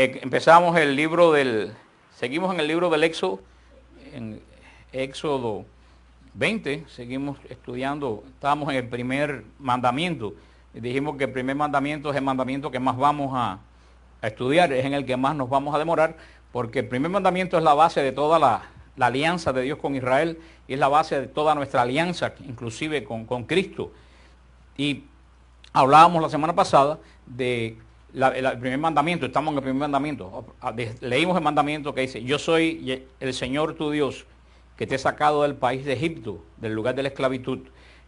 Eh, empezamos el libro del, seguimos en el libro del Éxodo, en Éxodo 20, seguimos estudiando, ...estábamos en el primer mandamiento. Dijimos que el primer mandamiento es el mandamiento que más vamos a, estudiar, es en el que más nos vamos a demorar, porque el primer mandamiento es la base de toda la, alianza de Dios con Israel y es la base de toda nuestra alianza, inclusive con, con Cristo. Y hablábamos la semana pasada de el primer mandamiento, estamos en el primer mandamiento. Leímos el mandamiento que dice, yo soy el Señor tu Dios, que te he sacado del país de Egipto, del lugar de la esclavitud.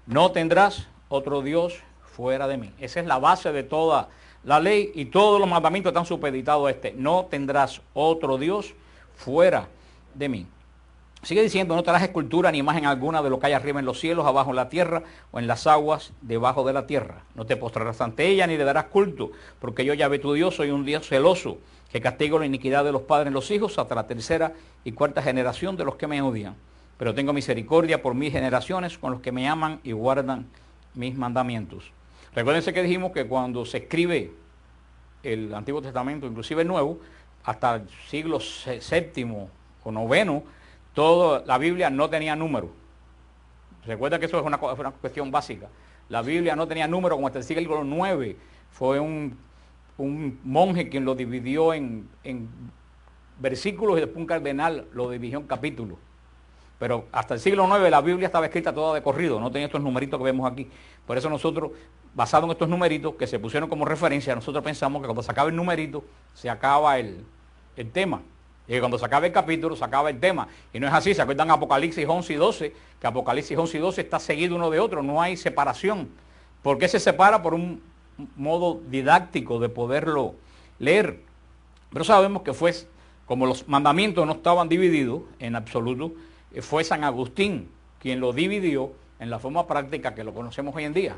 No tendrás otro Dios fuera de mí. Esa es la base de toda la ley y todos los mandamientos están supeditados a este. No tendrás otro Dios fuera de mí. Sigue diciendo, no harás escultura ni imagen alguna de lo que hay arriba en los cielos, abajo en la tierra o en las aguas debajo de la tierra. No te postrarás ante ella ni le darás culto, porque yo ya ve tu Dios, soy un Dios celoso, que castigo la iniquidad de los padres en los hijos hasta la tercera y cuarta generación de los que me odian. Pero tengo misericordia por mis generaciones con los que me aman y guardan mis mandamientos. Recuérdense que dijimos que cuando se escribe el Antiguo Testamento, inclusive el Nuevo, hasta el siglo VII o noveno, todo, la Biblia no tenía número. Recuerda que eso es una, cuestión básica. La Biblia no tenía número como hasta el siglo IX. Fue un, monje quien lo dividió en, versículos y después un cardenal lo dividió en capítulos. Pero hasta el siglo IX la Biblia estaba escrita toda de corrido, no tenía estos numeritos que vemos aquí. Por eso nosotros, basado en estos numeritos que se pusieron como referencia, nosotros pensamos que cuando se acaba el numerito, se acaba el tema. Y cuando se acaba el capítulo, se acaba el tema. Y no es así, se acuerdan Apocalipsis 11 y 12, que Apocalipsis 11 y 12 está seguido uno de otro, no hay separación. ¿Por qué se separa? Por un modo didáctico de poderlo leer. Pero sabemos que fue, como los mandamientos no estaban divididos en absoluto, eh, fue San Agustín quien lo dividió en la forma práctica que lo conocemos hoy en día.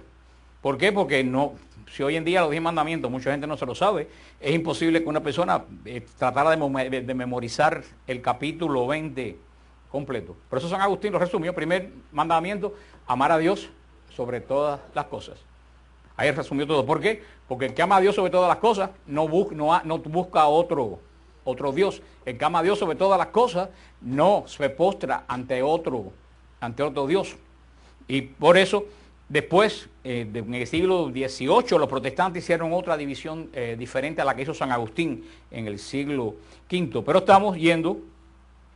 ¿Por qué? Porque no si hoy en día los 10 mandamientos, mucha gente no se lo sabe, es imposible que una persona eh, tratara de, memorizar el capítulo 20 completo. Por eso San Agustín lo resumió, primer mandamiento, amar a Dios sobre todas las cosas. Ahí resumió todo. ¿Por qué? Porque el que ama a Dios sobre todas las cosas no, no busca otro, otro Dios. El que ama a Dios sobre todas las cosas no se postra ante otro, ante otro Dios. Y por eso Después, eh, en el siglo XVIII, los protestantes hicieron otra división eh, diferente a la que hizo San Agustín en el siglo V, pero estamos yendo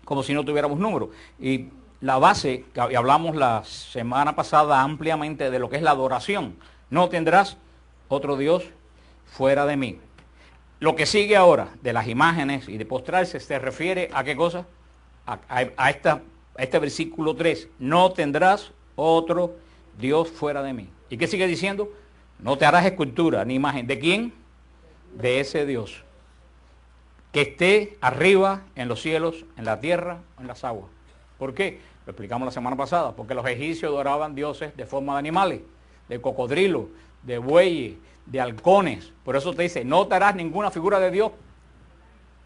como si no tuviéramos número. Y la base, y hablamos la semana pasada ampliamente de lo que es la adoración, no tendrás otro Dios fuera de mí. Lo que sigue ahora de las imágenes y de postrarse se refiere a qué cosa? A, a este versículo 3, no tendrás otro Dios Dios fuera de mí. ¿Y qué sigue diciendo? No te harás escultura ni imagen. ¿De quién? De ese Dios. Que esté arriba en los cielos, en la tierra, en las aguas. ¿Por qué? Lo explicamos la semana pasada. Porque los egipcios adoraban dioses de forma de animales, de cocodrilos, de bueyes, de halcones. Por eso te dice, no te harás ninguna figura de Dios.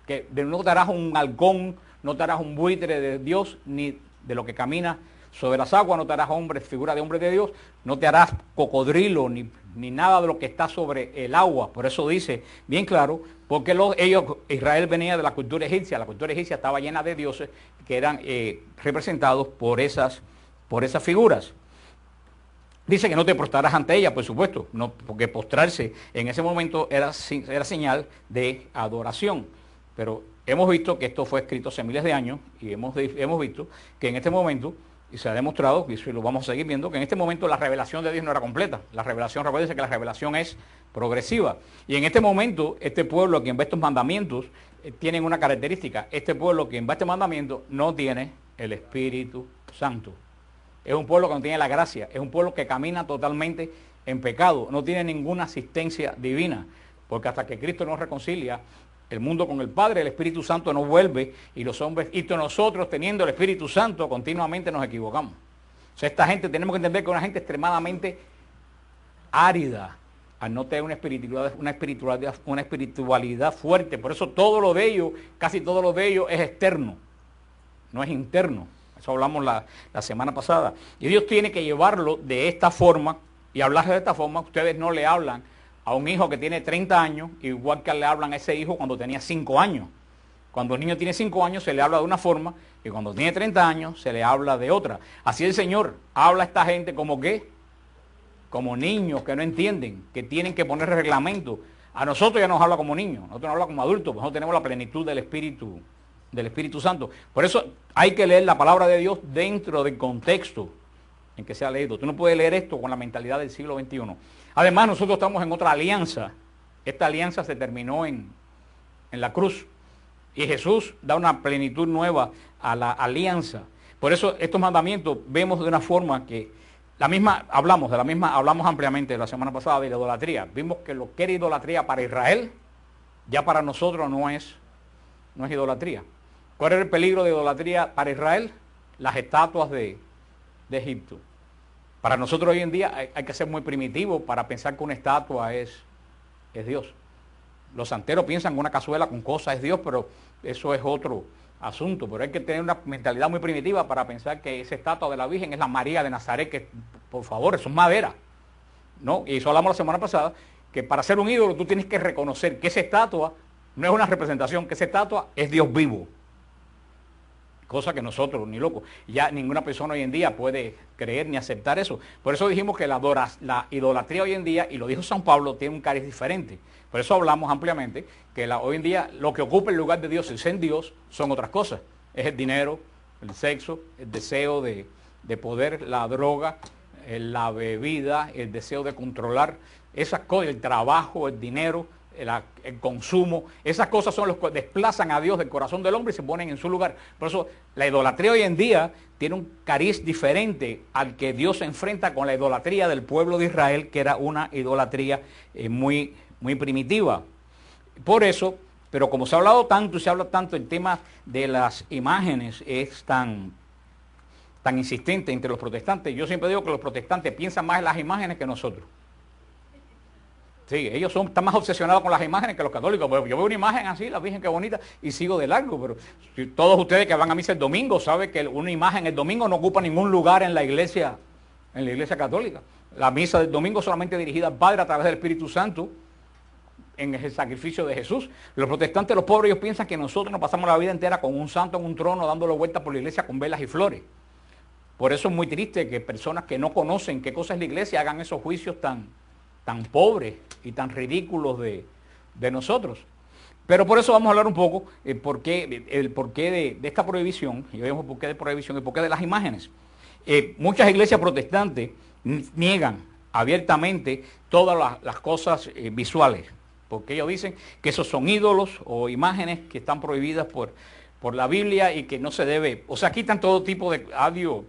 Que no te harás un halcón, no te harás un buitre de Dios, ni de lo que camina sobre las aguas, no te harás hombre, figura de hombre de Dios, no te harás cocodrilo ni, nada de lo que está sobre el agua. Por eso dice, bien claro, porque los, ellos, Israel venía de la cultura egipcia, la cultura egipcia estaba llena de dioses que eran eh, representados por esas, por esas figuras. Dice que no te postrarás ante ella, por supuesto, no, porque postrarse en ese momento era, era señal de adoración. Pero hemos visto que esto fue escrito hace miles de años y hemos visto que en este momento y se ha demostrado, y lo vamos a seguir viendo, que en este momento la revelación de Dios no era completa. La revelación, recuérdense que la revelación es progresiva. Y en este momento, este pueblo quien ve estos mandamientos, eh, tiene una característica. Este pueblo quien ve este mandamiento no tiene el Espíritu Santo. Es un pueblo que no tiene la gracia, es un pueblo que camina totalmente en pecado, no tiene ninguna asistencia divina, porque hasta que Cristo nos reconcilia, el mundo con el Padre, el Espíritu Santo no vuelve y los hombres, y nosotros teniendo el Espíritu Santo continuamente nos equivocamos. O sea, esta gente tenemos que entender que es una gente extremadamente árida al no tener una espiritualidad, una espiritualidad, una espiritualidad fuerte. Por eso todo lo de ellos, casi todo lo de ellos es externo, no es interno. Eso hablamos la, la semana pasada. Y Dios tiene que llevarlo de esta forma y hablar de esta forma. Ustedes no le hablan a un hijo que tiene 30 años, igual que le hablan a ese hijo cuando tenía 5 años. Cuando el niño tiene 5 años se le habla de una forma y cuando tiene 30 años se le habla de otra. Así el Señor habla a esta gente como que Como niños que no entienden, que tienen que poner reglamento. A nosotros ya nos habla como niños, nosotros nos habla como adultos, pues no tenemos la plenitud del Espíritu, del Espíritu Santo. Por eso hay que leer la palabra de Dios dentro del contexto en que se ha leído. Tú no puedes leer esto con la mentalidad del siglo XXI. Además, nosotros estamos en otra alianza. Esta alianza se terminó en, la cruz. Y Jesús da una plenitud nueva a la alianza. Por eso estos mandamientos vemos de una forma que la misma, hablamos de la misma, hablamos ampliamente la semana pasada de la idolatría. Vimos que lo que era idolatría para Israel, ya para nosotros no es, no es idolatría. ¿Cuál era el peligro de idolatría para Israel? Las estatuas de Egipto. Para nosotros hoy en día hay, que ser muy primitivo para pensar que una estatua es, es Dios. Los santeros piensan que una cazuela con cosas es Dios, pero eso es otro asunto. Pero hay que tener una mentalidad muy primitiva para pensar que esa estatua de la Virgen es la María de Nazaret, que por favor, eso es madera. ¿no? Y eso hablamos la semana pasada, que para ser un ídolo tú tienes que reconocer que esa estatua no es una representación, que esa estatua es Dios vivo cosa que nosotros, ni loco, ya ninguna persona hoy en día puede creer ni aceptar eso. Por eso dijimos que la, idolatría hoy en día, y lo dijo San Pablo, tiene un cariz diferente. Por eso hablamos ampliamente que hoy en día lo que ocupa el lugar de Dios y ser Dios son otras cosas. Es el dinero, el sexo, el deseo de, de poder, la droga, eh, la bebida, el deseo de controlar esas cosas, el trabajo, el dinero el consumo, esas cosas son los que desplazan a Dios del corazón del hombre y se ponen en su lugar. Por eso la idolatría hoy en día tiene un cariz diferente al que Dios se enfrenta con la idolatría del pueblo de Israel, que era una idolatría eh, muy, muy primitiva. Por eso, pero como se ha hablado tanto se habla tanto, en temas de las imágenes es tan, tan insistente entre los protestantes. Yo siempre digo que los protestantes piensan más en las imágenes que nosotros. Sí, ellos son, están más obsesionados con las imágenes que los católicos. yo veo una imagen así, la Virgen, qué bonita, y sigo de largo. Pero todos ustedes que van a misa el domingo saben que una imagen el domingo no ocupa ningún lugar en la iglesia, en la iglesia católica. La misa del domingo solamente dirigida al Padre a través del Espíritu Santo en el sacrificio de Jesús. Los protestantes, los pobres, ellos piensan que nosotros nos pasamos la vida entera con un santo en un trono dándole vuelta por la iglesia con velas y flores. Por eso es muy triste que personas que no conocen qué cosa es la iglesia hagan esos juicios tan, tan pobres y tan ridículos de, de nosotros. Pero por eso vamos a hablar un poco eh, el porqué, el porqué de, de, esta prohibición, y vemos por qué de prohibición y por qué de las imágenes. Eh, muchas iglesias protestantes niegan abiertamente todas las, cosas eh, visuales, porque ellos dicen que esos son ídolos o imágenes que están prohibidas por, por la Biblia y que no se debe, o sea, quitan todo tipo de audio,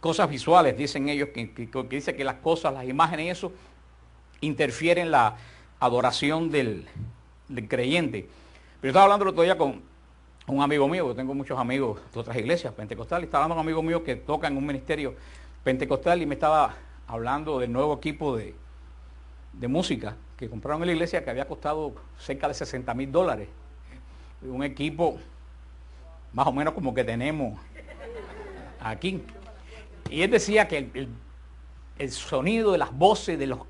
cosas visuales, dicen ellos, que, que, que dicen que las cosas, las imágenes y eso interfiere en la adoración del, creyente. Pero yo estaba hablando el otro día con un amigo mío, yo tengo muchos amigos de otras iglesias pentecostales, estaba hablando con un amigo mío que toca en un ministerio pentecostal y me estaba hablando del nuevo equipo de, música que compraron en la iglesia que había costado cerca de 60 mil dólares. Un equipo más o menos como que tenemos aquí. Y él decía que el el sonido de las voces, de los,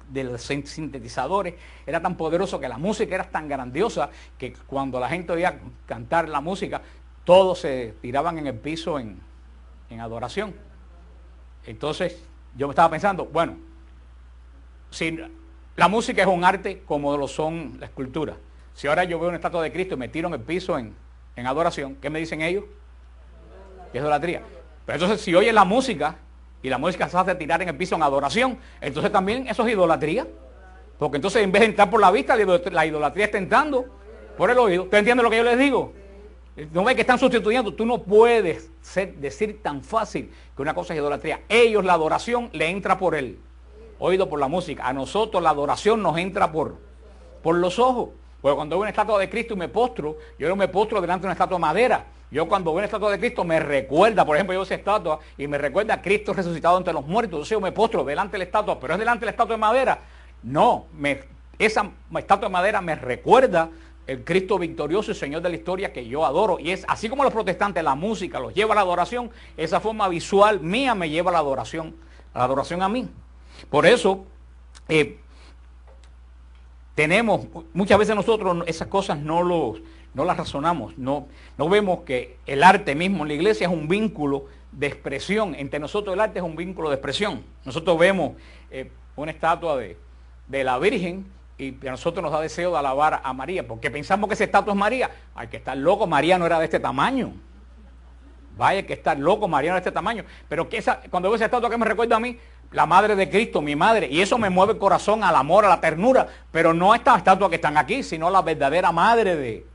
sintetizadores, era tan poderoso que la música era tan grandiosa que cuando la gente oía cantar la música, todos se tiraban en el piso en, adoración. Entonces yo me estaba pensando, bueno, si la música es un arte como lo son la escultura, si ahora yo veo una estatua de Cristo y me tiro en el piso en, adoración, ¿qué me dicen ellos? Que es idolatría. Pero entonces si oyes la música, y la música se hace tirar en el piso en adoración, entonces también eso es idolatría. Porque entonces en vez de entrar por la vista, la idolatría está entrando por el oído. te entiende lo que yo les digo? No ve que están sustituyendo. Tú no puedes decir tan fácil que una cosa es idolatría. Ellos la adoración le entra por él oído, por la música. A nosotros la adoración nos entra por, por los ojos. Porque cuando veo una estatua de Cristo y me postro, yo no me postro delante de una estatua de madera. Yo cuando veo una estatua de Cristo me recuerda, por ejemplo, yo veo esa estatua y me recuerda a Cristo resucitado entre los muertos. yo me postro delante de la estatua, pero es delante de la estatua de madera. No, esa estatua de madera me recuerda el Cristo victorioso y Señor de la historia que yo adoro. Y es así como los protestantes, la música los lleva a la adoración, esa forma visual mía me lleva a la adoración, a la adoración a mí. Por eso eh, tenemos, muchas veces nosotros esas cosas no los no la razonamos, no, no vemos que el arte mismo en la iglesia es un vínculo de expresión. Entre nosotros el arte es un vínculo de expresión. Nosotros vemos eh, una estatua de, la Virgen y a nosotros nos da deseo de alabar a María, porque pensamos que esa estatua es María. Hay que estar loco, María no era de este tamaño. Vaya que estar loco, María no era de este tamaño. Pero que esa, cuando veo esa estatua que me recuerda a mí, la madre de Cristo, mi madre, y eso me mueve el corazón al amor, a la ternura, pero no a estas estatuas que están aquí, sino a la verdadera madre de,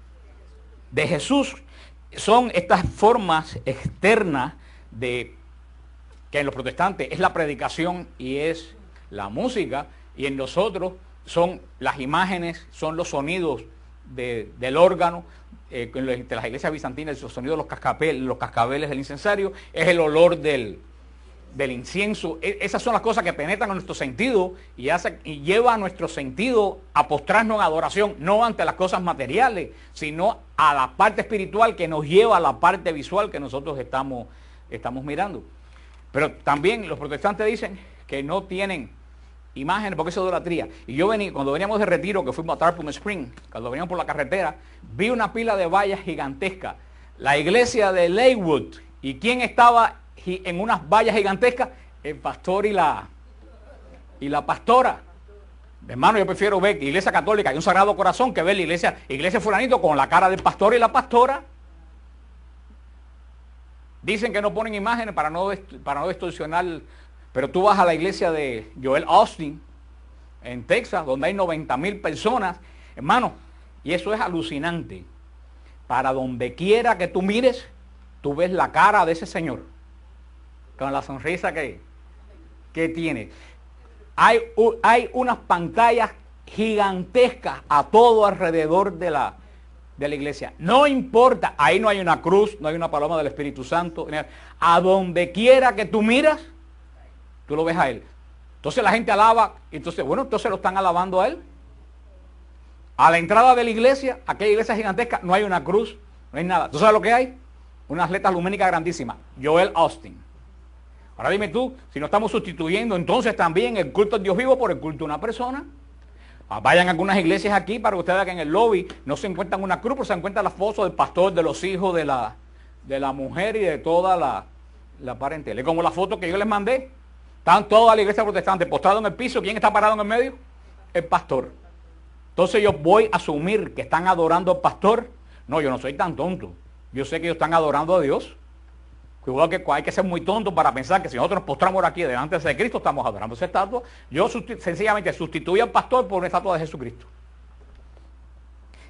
de Jesús son estas formas externas de que en los protestantes es la predicación y es la música y en nosotros son las imágenes, son los sonidos del órgano, de eh, las iglesias bizantinas, los sonidos de los, cascabel, los cascabeles del incensario, es el olor del, del incienso, e-, esas son las cosas que penetran a nuestro sentido y, hace, y lleva a nuestro sentido a postrarnos en adoración, no ante las cosas materiales, sino a la parte espiritual que nos lleva a la parte visual que nosotros estamos, estamos mirando. Pero también los protestantes dicen que no tienen imágenes porque es idolatría. Y yo vení, cuando veníamos de retiro, que fuimos a Tarpum Spring, cuando veníamos por la carretera, vi una pila de vallas gigantesca. La iglesia de Leywood. ¿Y quién estaba en unas vallas gigantescas el pastor y la, y la pastora. Hermano, yo prefiero ver iglesia católica y un sagrado corazón que ver la iglesia, iglesia fulanito con la cara del pastor y la pastora. Dicen que no ponen imágenes para no, para no distorsionar, pero tú vas a la iglesia de Joel Austin en Texas, donde hay 90 mil personas, hermano, y eso es alucinante. Para donde quiera que tú mires, tú ves la cara de ese señor con la sonrisa que, tiene. Hay, hay unas pantallas gigantescas a todo alrededor de la, de la iglesia. No importa, ahí no hay una cruz, no hay una paloma del Espíritu Santo. A donde quiera que tú miras, tú lo ves a él. Entonces la gente alaba, entonces, bueno, entonces lo están alabando a él. A la entrada de la iglesia, aquella iglesia gigantesca, no hay una cruz, no hay nada. ¿Tú sabes lo que hay? Una atleta luménica grandísima, Joel Austin. Ahora dime tú, si no estamos sustituyendo entonces también el culto a Dios vivo por el culto a una persona. Ah, vayan a algunas iglesias aquí para que ustedes vean que en el lobby no se encuentran una cruz, pero se encuentran la foto del pastor, de los hijos, de la, de la mujer y de toda la, la parentela. como la foto que yo les mandé, están toda la iglesia protestante postrada en el piso. ¿Quién está parado en el medio? El pastor. Entonces yo voy a asumir que están adorando al pastor. No, yo no soy tan tonto. Yo sé que ellos están adorando a Dios. Cuidado que hay que ser muy tonto para pensar que si nosotros postramos aquí delante de Cristo, estamos adorando esa estatua. Yo sencillamente sustituyo al pastor por una estatua de Jesucristo.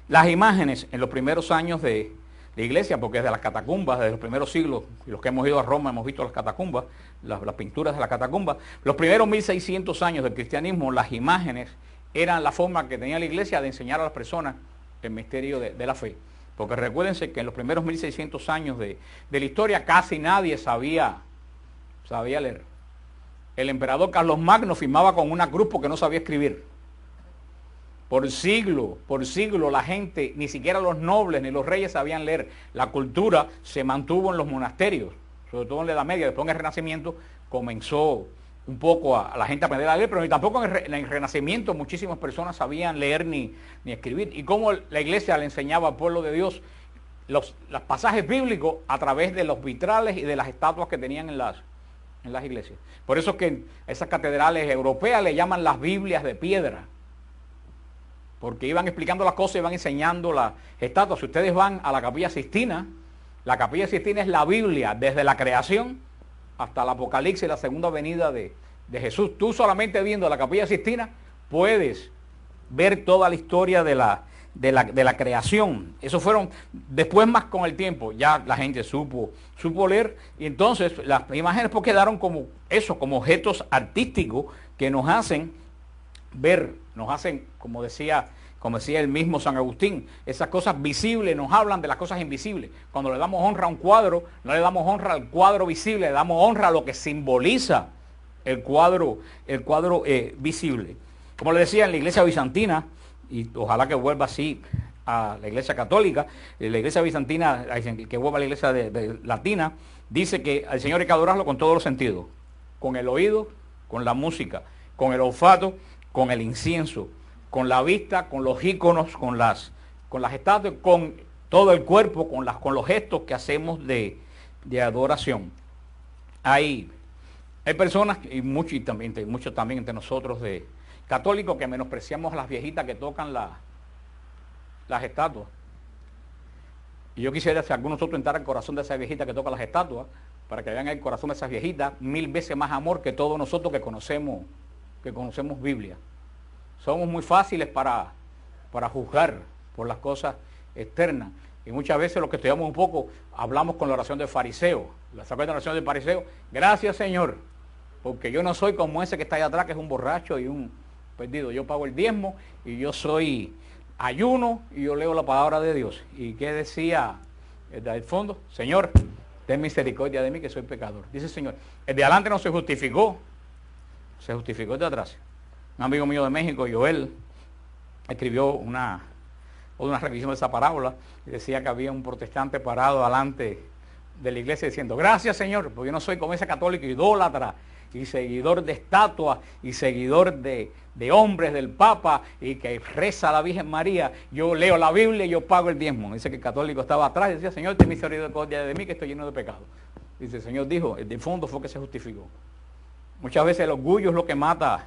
Las imágenes en los primeros años de la iglesia, porque desde las catacumbas, desde los primeros siglos, y los que hemos ido a Roma hemos visto las catacumbas, las, pinturas de las catacumbas, los primeros 1600 años del cristianismo, las imágenes eran la forma que tenía la iglesia de enseñar a las personas el misterio de la fe. Porque recuérdense que en los primeros 1600 años de, la historia casi nadie sabía, sabía leer. El emperador Carlos Magno firmaba con una cruz porque no sabía escribir. Por siglo, por siglo la gente, ni siquiera los nobles ni los reyes sabían leer. La cultura se mantuvo en los monasterios, sobre todo en la Edad Media, después en el Renacimiento comenzó un poco a, la gente aprender a leer, pero ni tampoco en el, Renacimiento muchísimas personas sabían leer ni, ni escribir. Y como la iglesia le enseñaba al pueblo de Dios los, los, pasajes bíblicos a través de los vitrales y de las estatuas que tenían en las, en las iglesias. Por eso que esas catedrales europeas le llaman las Biblias de piedra. Porque iban explicando las cosas, y van enseñando las estatuas. Si ustedes van a la capilla Sistina, la capilla Sistina es la Biblia desde la creación hasta el Apocalipsis, la segunda venida de, Jesús. Tú solamente viendo la capilla Sistina puedes ver toda la historia de la, de la, creación. Eso fueron después más con el tiempo. Ya la gente supo, leer. Y entonces las imágenes pues, quedaron como eso, como objetos artísticos que nos hacen ver, nos hacen, como decía como decía el mismo San Agustín, esas cosas visibles nos hablan de las cosas invisibles. Cuando le damos honra a un cuadro, no le damos honra al cuadro visible, le damos honra a lo que simboliza el cuadro, el cuadro eh, visible. Como le decía en la iglesia bizantina, y ojalá que vuelva así a la iglesia católica, eh, la iglesia bizantina, que vuelva a la iglesia latina, dice que al Señor hay que adorarlo con todos los sentidos, con el oído, con la música, con el olfato, con el incienso, con la vista, con los íconos, con las, con las estatuas, con todo el cuerpo, con, las, con los gestos que hacemos de, adoración. Hay, hay personas, y, mucho, muchos también entre nosotros de católicos, que menospreciamos a las viejitas que tocan las estatuas. Y yo quisiera si algunos otros entraran al corazón de esa viejitas que toca las estatuas, para que vean el corazón de esas viejitas, mil veces más amor que todos nosotros que conocemos, que conocemos Biblia somos muy fáciles para, para juzgar por las cosas externas. Y muchas veces los que estudiamos un poco hablamos con la oración del fariseo. ¿La de la oración del fariseo? Gracias Señor, porque yo no soy como ese que está ahí atrás, que es un borracho y un perdido. Yo pago el diezmo y yo soy ayuno y yo leo la palabra de Dios. ¿Y qué decía el al fondo? Señor, ten misericordia de mí que soy pecador. Dice Señor, el de adelante no se justificó, se justificó el de atrás. Un amigo mío de México, Joel, escribió una, una revisión de esa parábola y decía que había un protestante parado delante de la iglesia diciendo, gracias Señor, porque yo no soy como ese católico idólatra y seguidor de estatuas y seguidor de, hombres del Papa y que reza a la Virgen María. Yo leo la Biblia y yo pago el diezmo. Dice que el católico estaba atrás y decía, Señor, ten misericordia de mí que estoy lleno de pecado. Dice, el Señor dijo, el fondo fue que se justificó. Muchas veces el orgullo es lo que mata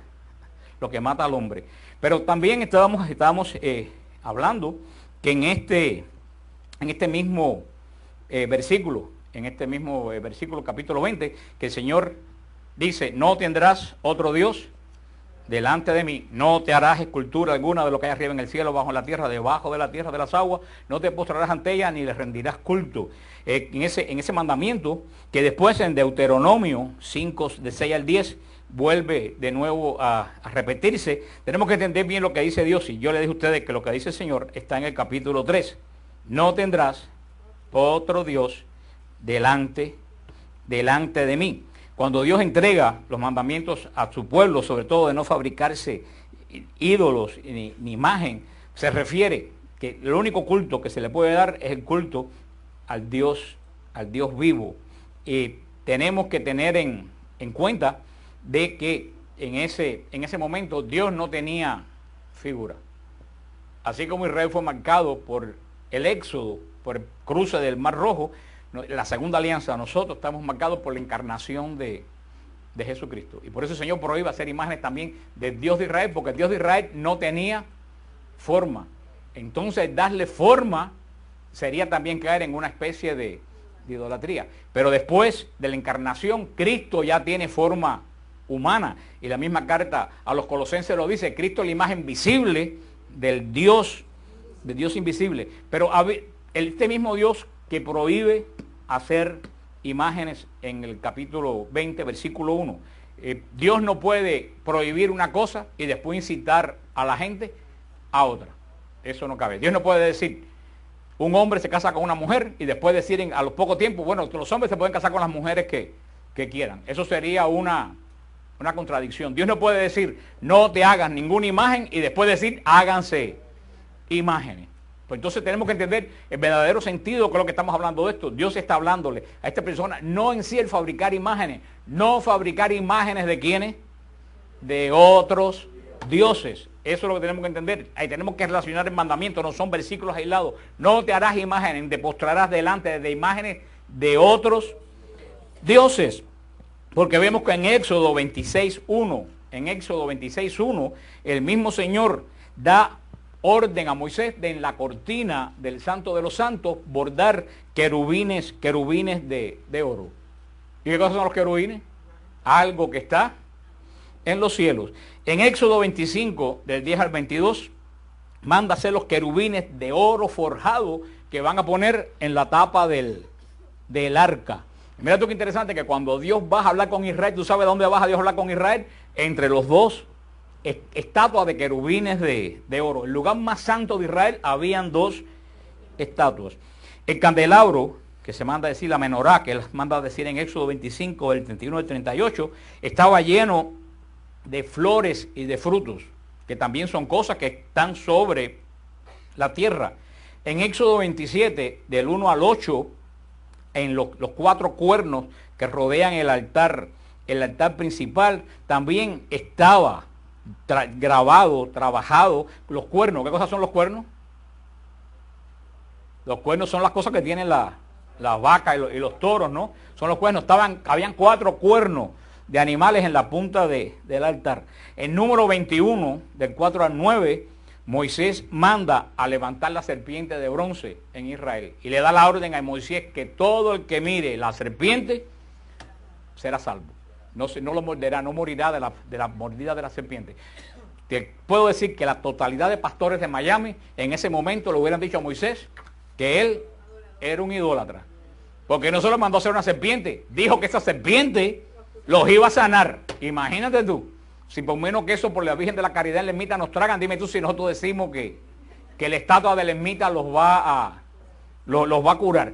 lo que mata al hombre. Pero también estábamos, estábamos eh, hablando que en este, en este mismo eh, versículo, en este mismo eh, versículo capítulo 20, que el Señor dice, no tendrás otro Dios delante de mí, no te harás escultura alguna de lo que hay arriba en el cielo, bajo la tierra, debajo de la tierra, de las aguas, no te postrarás ante ella ni le rendirás culto. en, ese, en ese mandamiento, que después en Deuteronomio 5, de 6 al 10, vuelve de nuevo a, repetirse. Tenemos que entender bien lo que dice Dios. Y yo le dije a ustedes que lo que dice el Señor está en el capítulo 3. No tendrás otro Dios delante, delante de mí. Cuando Dios entrega los mandamientos a su pueblo, sobre todo de no fabricarse ídolos ni, imagen, se refiere que el único culto que se le puede dar es el culto al Dios, al Dios vivo. Y tenemos que tener en, en cuenta de que en ese, en ese momento Dios no tenía figura. Así como Israel fue marcado por el éxodo, por el cruce del Mar Rojo, la segunda alianza, nosotros estamos marcados por la encarnación de, Jesucristo. Y por eso el Señor prohíbe hacer imágenes también de Dios de Israel, porque Dios de Israel no tenía forma. Entonces darle forma sería también caer en una especie de idolatría. Pero después de la encarnación, Cristo ya tiene forma humana. Y la misma carta a los colosenses lo dice, Cristo es la imagen visible del Dios, del Dios invisible. Pero este mismo Dios que prohíbe hacer imágenes en el capítulo 20, versículo 1. Eh, Dios no puede prohibir una cosa y después incitar a la gente a otra. Eso no cabe. Dios no puede decir, un hombre se casa con una mujer y después decir a los pocos tiempos bueno, los hombres se pueden casar con las mujeres que quieran. Eso sería una, una contradicción. Dios no puede decir, no te hagas ninguna imagen y después decir, háganse imágenes. Pues entonces tenemos que entender el verdadero sentido con lo que estamos hablando de esto. Dios está hablándole a esta persona, no en sí el fabricar imágenes, no fabricar imágenes de quiénes? de otros dioses. Eso es lo que tenemos que entender. Ahí tenemos que relacionar el mandamiento, no son versículos aislados. No te harás imágenes, te postrarás delante de imágenes de otros dioses. Porque vemos que en Éxodo 26.1, en Éxodo 26.1, el mismo Señor da orden a Moisés de en la cortina del Santo de los Santos bordar querubines, querubines de, oro. ¿Y qué cosas son los querubines? Algo que está en los cielos. En Éxodo 25, del 10 al 22, manda hacer los querubines de oro forjado que van a poner en la tapa del arca. Mira tú qué interesante que cuando Dios va a hablar con Israel, tú sabes dónde vas a Dios hablar con Israel, entre los dos estatuas de querubines de, oro. el lugar más santo de Israel habían dos estatuas. El candelabro, que se manda a decir la menorá, que las manda a decir en Éxodo 25, del 31 al 38, estaba lleno de flores y de frutos, que también son cosas que están sobre la tierra. En Éxodo 27, del 1 al 8, en los, cuatro cuernos que rodean el altar, el altar principal, también estaba grabado, trabajado, los cuernos. ¿Qué cosas son los cuernos? Los cuernos son las cosas que tienen la, la vaca y los, toros, ¿no? Son los cuernos. Estaban, habían cuatro cuernos de animales en la punta del altar. El número 21, del 4 al 9, Moisés manda a levantar la serpiente de bronce en Israel y le da la orden a Moisés que todo el que mire la serpiente será salvo. No, no lo morderá, no morirá de la, de la mordida de la serpiente. Te puedo decir que la totalidad de pastores de Miami en ese momento le hubieran dicho a Moisés que él era un idólatra. Porque no solo mandó a hacer una serpiente, dijo que esa serpiente los iba a sanar. Imagínate tú. Si por menos que eso por la Virgen de la Caridad en la nos tragan, dime tú si nosotros decimos que, que la estatua de la los va a, los, va a curar.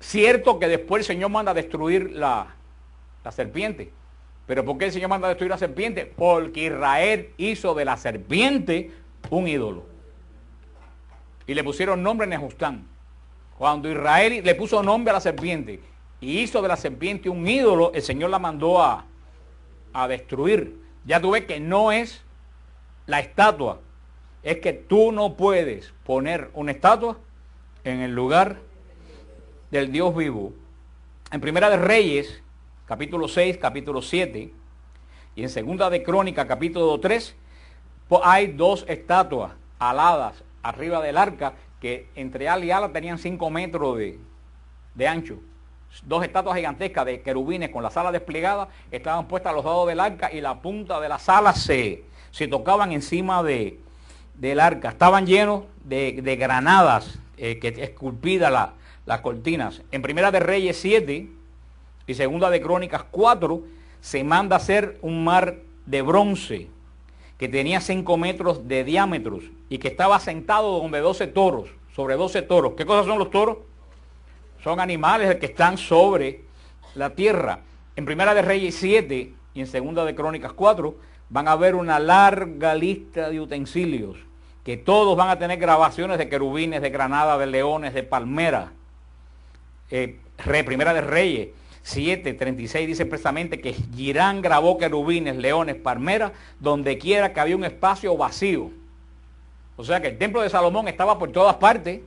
Cierto que después el Señor manda a destruir la, serpiente. Pero ¿por qué el Señor manda a destruir la serpiente? Porque Israel hizo de la serpiente un ídolo. Y le pusieron nombre en Ejustán. Cuando Israel le puso nombre a la serpiente y hizo de la serpiente un ídolo, el Señor la mandó a, a destruir. Ya tú ves que no es la estatua, es que tú no puedes poner una estatua en el lugar del Dios vivo. En Primera de Reyes, capítulo 6, capítulo 7, y en Segunda de Crónica, capítulo 3, hay dos estatuas aladas arriba del arca que entre ala y ala tenían 5 metros de, de ancho dos estatuas gigantescas de querubines con la sala desplegada estaban puestas a los lados del arca y la punta de la sala se, se tocaban encima de, del arca. Estaban llenos de, granadas eh, que esculpidas las cortinas. En Primera de Reyes 7 y Segunda de Crónicas 4 se manda a hacer un mar de bronce que tenía 5 metros de diámetros y que estaba sentado donde 12 toros, sobre 12 toros. ¿Qué cosas son los toros? son animales que están sobre la tierra. En Primera de Reyes 7 y en Segunda de Crónicas 4 van a ver una larga lista de utensilios que todos van a tener grabaciones de querubines, de granadas, de leones, de palmera eh, Primera de Reyes 7, 36 dice expresamente que Girán grabó querubines, leones, palmeras, donde quiera que había un espacio vacío. O sea que el templo de Salomón estaba por todas partes,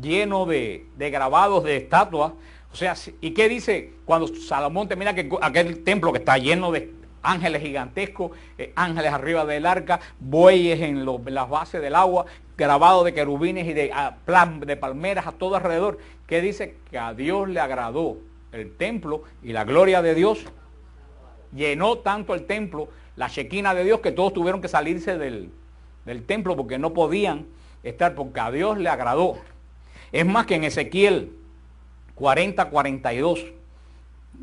lleno de, grabados, de estatuas. O sea, ¿y qué dice cuando Salomón termina que aquel templo que está lleno de ángeles gigantescos, eh, ángeles arriba del arca, bueyes en, las bases del agua, grabados de querubines y de, ah, plan, de palmeras a todo alrededor, qué dice que a Dios le agradó el templo y la gloria de Dios llenó tanto el templo, la chequina de Dios, que todos tuvieron que salirse del, del templo porque no podían estar, porque a Dios le agradó. Es más que en Ezequiel 40, 42,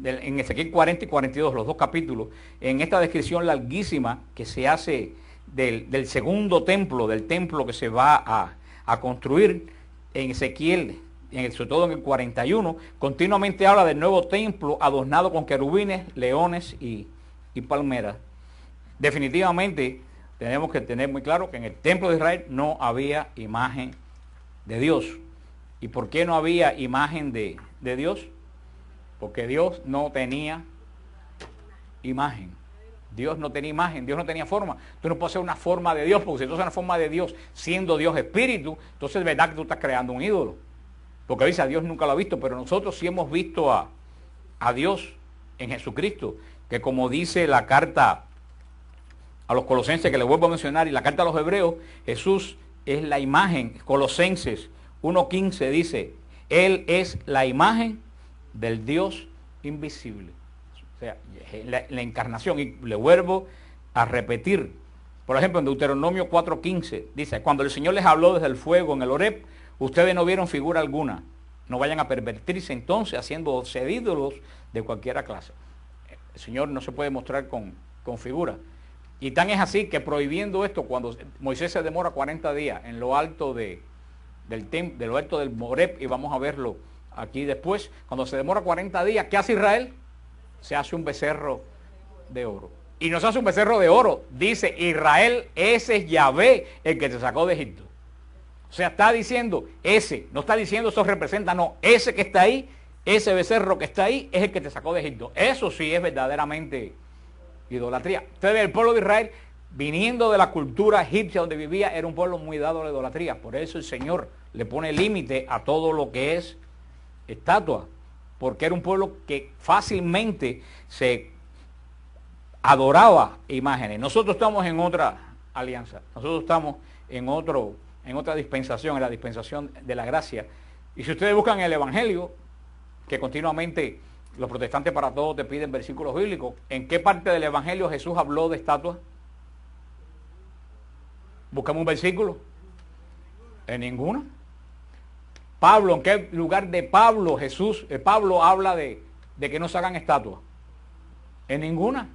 en Ezequiel 40 y 42, los dos capítulos, en esta descripción larguísima que se hace del, segundo templo, del templo que se va a, construir en Ezequiel en sobre todo en el 41, continuamente habla del nuevo templo adornado con querubines, leones y, palmeras. Definitivamente tenemos que tener muy claro que en el templo de Israel no había imagen de Dios. ¿Y por qué no había imagen de, Dios? Porque Dios no tenía imagen. Dios no tenía imagen, Dios no tenía forma. Tú no puedes ser una forma de Dios, porque si tú eres una forma de Dios, siendo Dios espíritu, entonces es verdad que tú estás creando un ídolo. Porque dice, a Dios nunca lo ha visto, pero nosotros sí hemos visto a, a Dios en Jesucristo, que como dice la carta a los colosenses, que le vuelvo a mencionar, y la carta a los hebreos, Jesús es la imagen, Colosenses 1.15 dice, Él es la imagen del Dios invisible. O sea, la, encarnación, y le vuelvo a repetir, por ejemplo, en Deuteronomio 4.15 dice, cuando el Señor les habló desde el fuego en el Oreb, ustedes no vieron figura alguna. No vayan a pervertirse entonces haciendo sedídolos de cualquiera clase. El Señor no se puede mostrar con, con figura. Y tan es así que prohibiendo esto, cuando Moisés se demora 40 días en lo alto de, del, del huerto del Moreb, y vamos a verlo aquí después, cuando se demora 40 días, ¿qué hace Israel? Se hace un becerro de oro. Y no se hace un becerro de oro, dice Israel, ese es Yahvé, el que te sacó de Egipto. O sea, está diciendo ese, no está diciendo eso representa, no, ese que está ahí, ese becerro que está ahí es el que te sacó de Egipto. Eso sí es verdaderamente idolatría. Ustedes, el pueblo de Israel viniendo de la cultura egipcia donde vivía, era un pueblo muy dado a la idolatría. Por eso el Señor le pone límite a todo lo que es estatua, porque era un pueblo que fácilmente se adoraba imágenes. Nosotros estamos en otra alianza, nosotros estamos en, otro, en otra dispensación, en la dispensación de la gracia. Y si ustedes buscan el Evangelio, que continuamente los protestantes para todos te piden versículos bíblicos, ¿en qué parte del Evangelio Jesús habló de estatuas? Buscamos un versículo. En ninguna Pablo, ¿en qué lugar de Pablo Jesús, eh, Pablo habla de, de que no se hagan estatuas? En ninguna.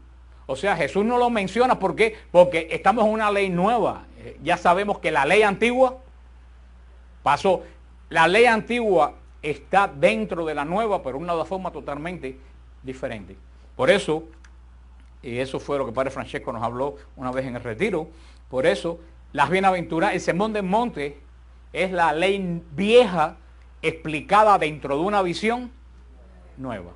O sea, Jesús no lo menciona ¿por porque estamos en una ley nueva. Eh, ya sabemos que la ley antigua pasó. La ley antigua está dentro de la nueva, pero de una forma totalmente diferente. Por eso, y eso fue lo que Padre Francesco nos habló una vez en el retiro, por eso las bienaventuras, el semón del monte es la ley vieja explicada dentro de una visión nueva.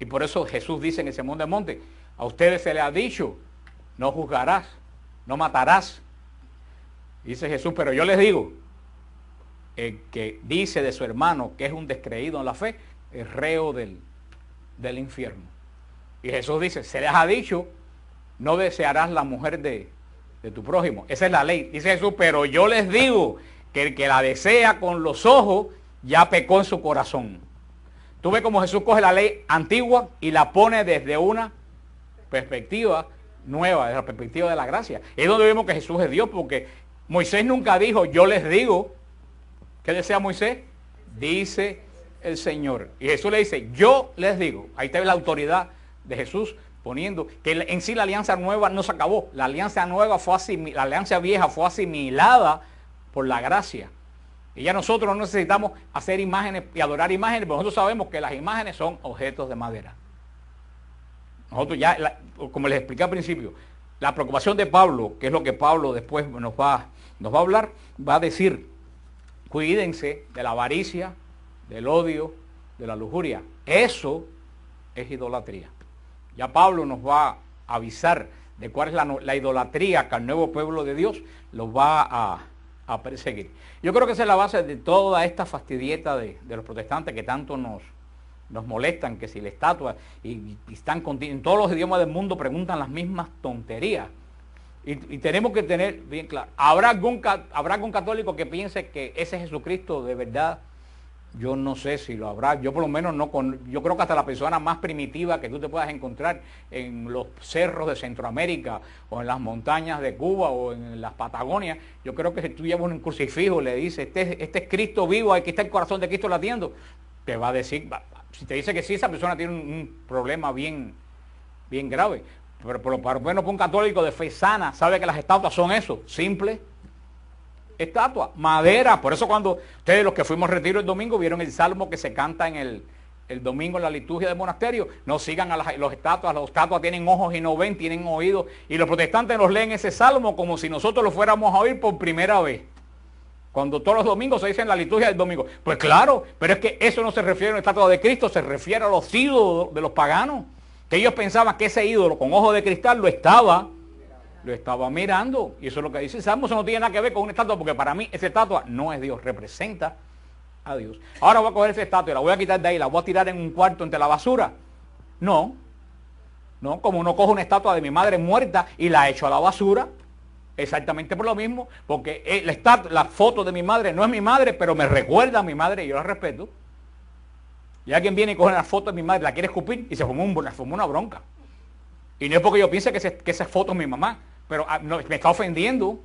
Y por eso Jesús dice en el semón del monte, a ustedes se les ha dicho, no juzgarás, no matarás. Dice Jesús, pero yo les digo, el que dice de su hermano que es un descreído en la fe, es reo del infierno. Y Jesús dice, se les ha dicho, no desearás la mujer de, de tu prójimo. Esa es la ley. Dice Jesús, pero yo les digo que el que la desea con los ojos ya pecó en su corazón. Tú ves como Jesús coge la ley antigua y la pone desde una perspectiva nueva, desde la perspectiva de la gracia. Es donde vemos que Jesús es Dios, porque Moisés nunca dijo, yo les digo, ¿qué desea Moisés? Dice el Señor. Y Jesús le dice, yo les digo. Ahí está la autoridad de Jesús poniendo, que en sí la alianza nueva no se acabó, la alianza nueva fue la alianza vieja fue asimilada por la gracia. Y ya nosotros no necesitamos hacer imágenes y adorar imágenes, porque nosotros sabemos que las imágenes son objetos de madera. Nosotros ya, como les expliqué al principio, la preocupación de Pablo, que es lo que Pablo después nos va, nos va a hablar, va a decir, cuídense de la avaricia, del odio, de la lujuria. Eso es idolatría. Ya Pablo nos va a avisar de cuál es la, idolatría que al nuevo pueblo de Dios los va a, perseguir. Yo creo que esa es la base de toda esta fastidieta de, los protestantes que tanto nos, molestan, que si la estatua, y, están en todos los idiomas del mundo preguntan las mismas tonterías. Y, tenemos que tener bien claro, ¿habrá algún, ¿habrá algún católico que piense que ese Jesucristo de verdad yo no sé si lo habrá, yo por lo menos no con, yo creo que hasta la persona más primitiva que tú te puedas encontrar en los cerros de Centroamérica o en las montañas de Cuba o en las Patagonias, yo creo que si tú llevas un crucifijo le dices, este, este, es Cristo vivo, aquí está el corazón de Cristo latiendo, te va a decir, si te dice que sí, esa persona tiene un, problema bien, bien grave. Pero por lo menos un católico de fe sana sabe que las estatuas son eso, simple estatua, madera. Por eso cuando ustedes los que fuimos retiro el domingo vieron el salmo que se canta en el, domingo en la liturgia del monasterio, no sigan a las los estatuas, las estatuas tienen ojos y no ven, tienen oídos, y los protestantes nos leen ese salmo como si nosotros lo fuéramos a oír por primera vez. Cuando todos los domingos se dice en la liturgia del domingo. Pues claro, pero es que eso no se refiere a la estatua de Cristo, se refiere a los ídolos de los paganos. Que ellos pensaban que ese ídolo con ojos de cristal lo estaba lo estaba mirando. Y eso es lo que dice Eso no tiene nada que ver con una estatua, porque para mí esa estatua no es Dios, representa a Dios. Ahora voy a coger esa estatua y la voy a quitar de ahí, la voy a tirar en un cuarto entre la basura. No, no, como uno coge una estatua de mi madre muerta y la echo a la basura, exactamente por lo mismo, porque eh, la, estatua, la foto de mi madre no es mi madre, pero me recuerda a mi madre y yo la respeto. Y alguien viene y coge la foto de mi madre, la quiere escupir y se fumó un, una bronca. Y no es porque yo piense que, que esa foto es mi mamá, pero ah, me está ofendiendo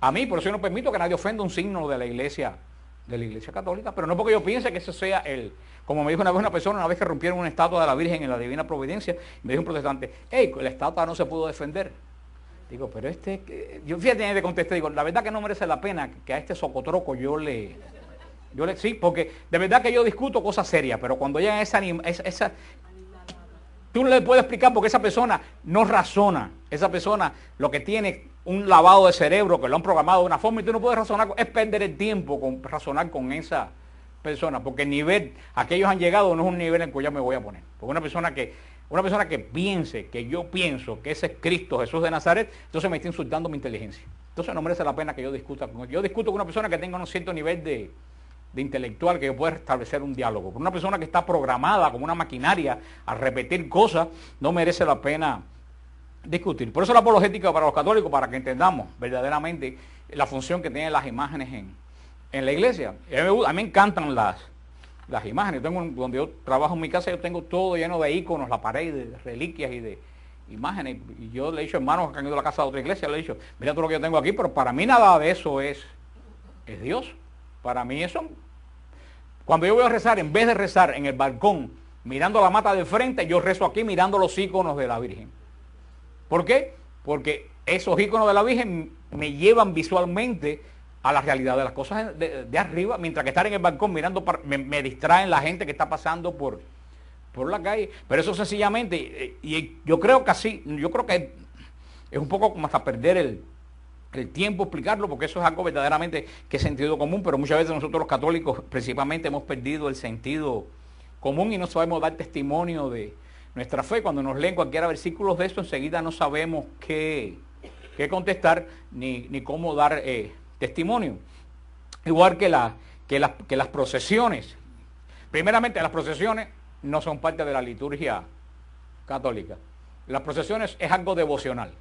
a mí, por eso yo no permito que nadie ofenda un signo de la iglesia, de la iglesia católica, pero no porque yo piense que ese sea el, como me dijo una vez una persona, una vez que rompieron una estatua de la Virgen en la Divina Providencia, me dijo un protestante, hey, la estatua no se pudo defender. Digo, pero este, yo fíjate, de contestar, digo, la verdad que no merece la pena que a este socotroco yo le, yo le, sí, porque de verdad que yo discuto cosas serias, pero cuando llegan esa, esa, esa tú le puedes explicar porque esa persona no razona. Esa persona lo que tiene un lavado de cerebro que lo han programado de una forma y tú no puedes razonar, es perder el tiempo con razonar con esa persona, porque el nivel a que ellos han llegado no es un nivel en el yo me voy a poner. Porque una persona que una persona que piense que yo pienso que ese es Cristo Jesús de Nazaret, entonces me está insultando mi inteligencia. Entonces no merece la pena que yo discuta con Yo discuto con una persona que tenga un cierto nivel de, intelectual que yo pueda establecer un diálogo. con una persona que está programada como una maquinaria a repetir cosas, no merece la pena discutir. Por eso la apologética para los católicos, para que entendamos verdaderamente la función que tienen las imágenes en, la iglesia. A mí, me encantan las, las imágenes. Yo tengo, donde yo trabajo en mi casa, yo tengo todo lleno de iconos, la pared, de reliquias y de imágenes. Y yo le he dicho, hermanos, que han ido a la casa de otra iglesia, le he dicho, mira todo lo que yo tengo aquí, pero para mí nada de eso es, es Dios. Para mí eso, cuando yo voy a rezar, en vez de rezar en el balcón, mirando la mata de frente, yo rezo aquí mirando los iconos de la Virgen. ¿Por qué? Porque esos íconos de la Virgen me llevan visualmente a la realidad de las cosas de, arriba, mientras que estar en el balcón mirando, me, distraen la gente que está pasando por, por la calle. Pero eso sencillamente, eh, y, yo creo que así, yo creo que es un poco como hasta perder el, el tiempo explicarlo, porque eso es algo verdaderamente que es sentido común, pero muchas veces nosotros los católicos principalmente hemos perdido el sentido común y no sabemos dar testimonio de, nuestra fe, cuando nos leen cualquiera versículos de eso, enseguida no sabemos qué, contestar ni, cómo dar eh, testimonio. Igual que, que, las, que las procesiones. Primeramente, las procesiones no son parte de la liturgia católica. Las procesiones es algo devocional.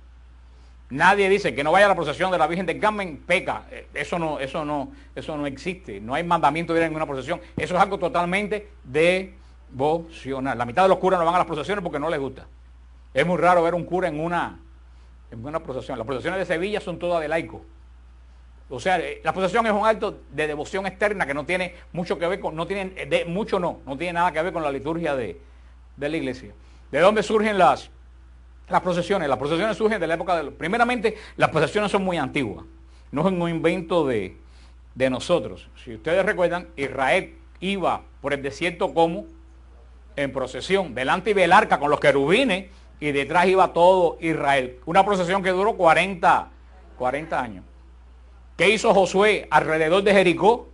Nadie dice que no vaya a la procesión de la Virgen de Carmen, peca. Eh, eso no, eso no, eso no existe. No hay mandamiento de ir a ninguna procesión. Eso es algo totalmente de la mitad de los curas no van a las procesiones porque no les gusta. Es muy raro ver un cura en una, una procesión. Las procesiones de Sevilla son todas de laico O sea, eh, la procesión es un acto de devoción externa que no tiene mucho que ver con, no tiene, eh, de, mucho no, no tiene nada que ver con la liturgia de, la iglesia. ¿De dónde surgen las, las procesiones? Las procesiones surgen de la época de... Primeramente, las procesiones son muy antiguas. No es un invento de, de nosotros. Si ustedes recuerdan, Israel iba por el desierto como en procesión. Delante iba el arca con los querubines y detrás iba todo Israel. Una procesión que duró 40, 40 años. ¿Qué hizo Josué alrededor de Jericó?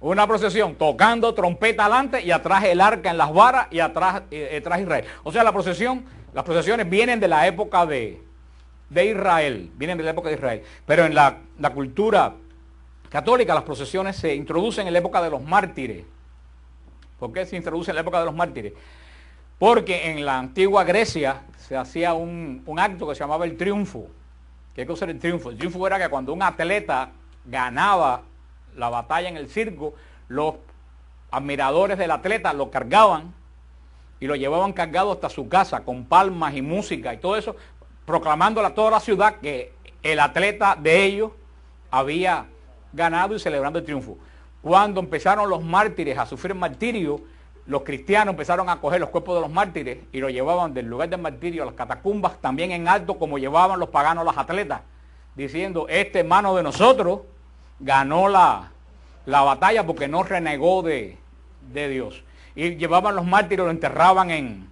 Una procesión tocando trompeta adelante y atrás el arca en las varas y atrás, atrás eh, Israel. O sea, la procesión, las procesiones vienen de la época de, de Israel, vienen de la época de Israel. Pero en la cultura católica las procesiones se introducen en la época de los mártires ¿Por qué se introduce en la época de los mártires? Porque en la antigua Grecia se hacía un, acto que se llamaba el triunfo. ¿Qué cosa era el triunfo? El triunfo era que cuando un atleta ganaba la batalla en el circo, los admiradores del atleta lo cargaban y lo llevaban cargado hasta su casa con palmas y música y todo eso, proclamándole a toda la ciudad que el atleta de ellos había ganado y celebrando el triunfo. Cuando empezaron los mártires a sufrir martirio, los cristianos empezaron a coger los cuerpos de los mártires y los llevaban del lugar del martirio a las catacumbas, también en alto como llevaban los paganos las atletas, diciendo, este hermano de nosotros ganó la, batalla porque no renegó de, Dios. Y llevaban los mártires, lo enterraban en,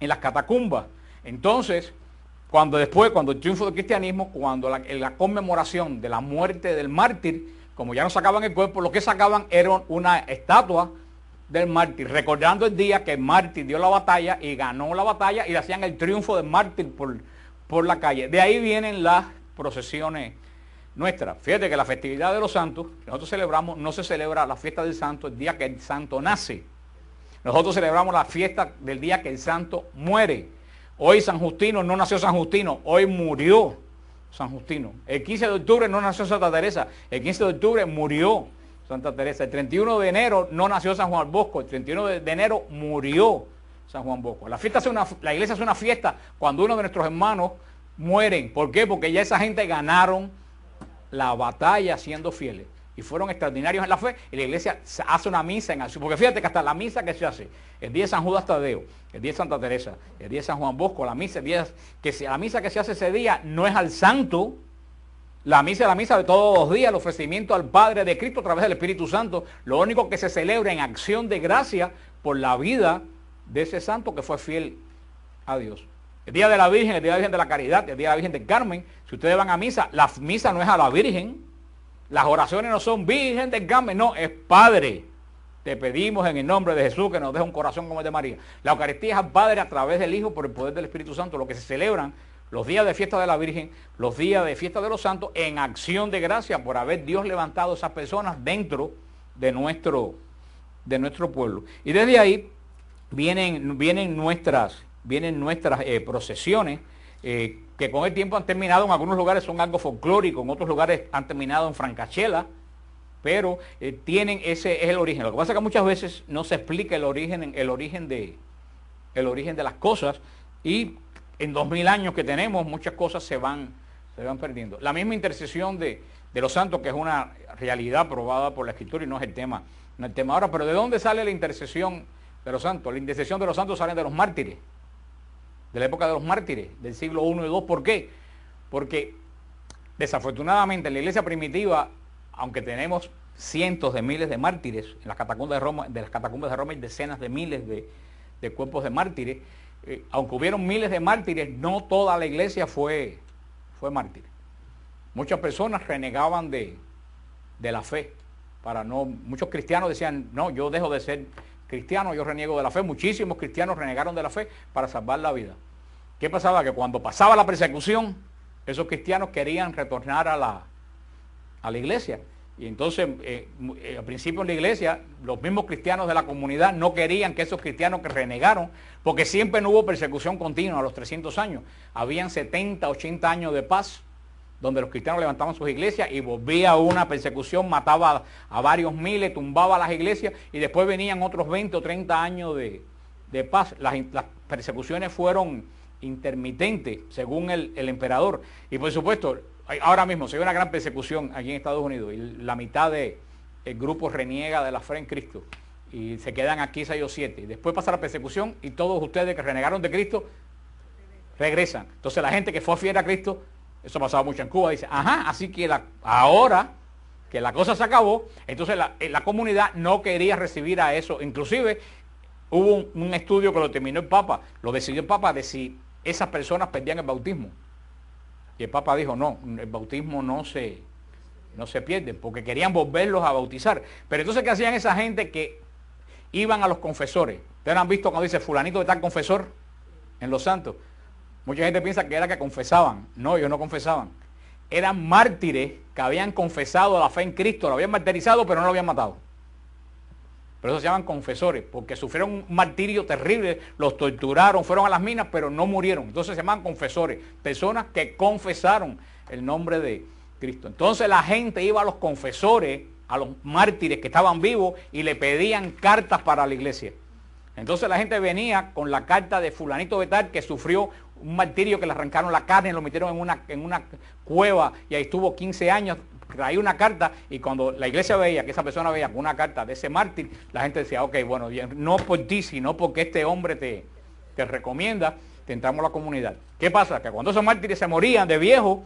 en las catacumbas. Entonces, cuando después, cuando el triunfo del cristianismo, cuando la, la conmemoración de la muerte del mártir, como ya no sacaban el cuerpo, lo que sacaban era una estatua del mártir, recordando el día que el mártir dio la batalla y ganó la batalla y hacían el triunfo del mártir por, por la calle. De ahí vienen las procesiones nuestras. Fíjate que la festividad de los santos, nosotros celebramos, no se celebra la fiesta del santo el día que el santo nace. Nosotros celebramos la fiesta del día que el santo muere. Hoy San Justino, no nació San Justino, hoy murió San Justino. El 15 de octubre no nació Santa Teresa. El 15 de octubre murió Santa Teresa. El 31 de enero no nació San Juan Bosco. El 31 de enero murió San Juan Bosco. La, fiesta es una, la iglesia es una fiesta cuando uno de nuestros hermanos mueren. ¿Por qué? Porque ya esa gente ganaron la batalla siendo fieles y fueron extraordinarios en la fe, y la iglesia hace una misa en acción. Porque fíjate que hasta la misa que se hace, el día de San Judas Tadeo, el día de Santa Teresa, el día de San Juan Bosco, la misa, el día que se, la misa que se hace ese día no es al santo, la misa es la misa de todos los días, el ofrecimiento al Padre de Cristo a través del Espíritu Santo, lo único que se celebra en acción de gracia por la vida de ese santo que fue fiel a Dios. El día de la Virgen, el día de la Virgen de la Caridad, el día de la Virgen del Carmen, si ustedes van a misa, la misa no es a la Virgen, las oraciones no son virgen del Carmen, no, es Padre. Te pedimos en el nombre de Jesús que nos deje un corazón como el de María. La Eucaristía es Padre a través del Hijo por el poder del Espíritu Santo, lo que se celebran los días de fiesta de la Virgen, los días de fiesta de los santos, en acción de gracia por haber Dios levantado a esas personas dentro de nuestro, de nuestro pueblo. Y desde ahí vienen, vienen nuestras, vienen nuestras eh, procesiones eh, que con el tiempo han terminado en algunos lugares son algo folclórico, en otros lugares han terminado en francachela, pero eh, tienen ese es el origen. Lo que pasa es que muchas veces no se explica el origen, el origen de, el origen de las cosas y en 2000 años que tenemos muchas cosas se van, se van perdiendo. La misma intercesión de, los santos, que es una realidad probada por la escritura y no es el tema, no es el tema ahora, pero ¿de dónde sale la intercesión de los santos? La intercesión de los santos sale de los mártires de la época de los mártires del siglo I y II. ¿Por qué? Porque desafortunadamente en la iglesia primitiva, aunque tenemos cientos de miles de mártires en las catacumbas de Roma, de las catacumbas de Roma hay decenas de miles de, cuerpos de mártires, eh, aunque hubieron miles de mártires, no toda la iglesia fue, fue mártir. Muchas personas renegaban de, de la fe. Para no, muchos cristianos decían, no, yo dejo de ser cristiano, yo reniego de la fe. Muchísimos cristianos renegaron de la fe para salvar la vida. ¿Qué pasaba? Que cuando pasaba la persecución, esos cristianos querían retornar a la, a la iglesia. Y entonces, eh, eh, al principio en la iglesia, los mismos cristianos de la comunidad no querían que esos cristianos que renegaron, porque siempre no hubo persecución continua a los 300 años. Habían 70, 80 años de paz, donde los cristianos levantaban sus iglesias y volvía una persecución, mataba a, varios miles, tumbaba las iglesias y después venían otros 20 o 30 años de, paz. las persecuciones fueron intermitente, según el, emperador. Y por supuesto, ahora mismo se ve una gran persecución aquí en Estados Unidos y la mitad del grupo reniega de la fe en Cristo y se quedan aquí seis o siete. Después pasa la persecución y todos ustedes que renegaron de Cristo regresan. Entonces la gente que fue fiel a Cristo, eso pasaba mucho en Cuba, dice, ajá, así que ahora que la cosa se acabó, entonces la, eh, la comunidad no quería recibir a eso. Inclusive hubo un, un estudio que lo terminó el Papa, lo decidió el Papa de si esas personas perdían el bautismo. Y el Papa dijo, no, el bautismo no se, no se pierde, porque querían volverlos a bautizar. Pero entonces, ¿qué hacían esa gente que iban a los confesores? Ustedes han visto cuando dice fulanito de tal confesor en los santos. Mucha gente piensa que era que confesaban. No, ellos no confesaban. Eran mártires que habían confesado la fe en Cristo, lo habían martirizado, pero no lo habían matado pero eso se llaman confesores, porque sufrieron un martirio terrible, los torturaron, fueron a las minas, pero no murieron. Entonces se llaman confesores, personas que confesaron el nombre de Cristo. Entonces la gente iba a los confesores, a los mártires que estaban vivos, y le pedían cartas para la iglesia. Entonces la gente venía con la carta de fulanito de que sufrió un martirio que le arrancaron la carne, lo metieron en una, en una cueva y ahí estuvo 15 años traía una carta y cuando la iglesia veía que esa persona veía una carta de ese mártir, la gente decía, ok, bueno, no por ti, sino porque este hombre te, te recomienda, te entramos a la comunidad. ¿Qué pasa? Que cuando esos mártires se morían de viejo,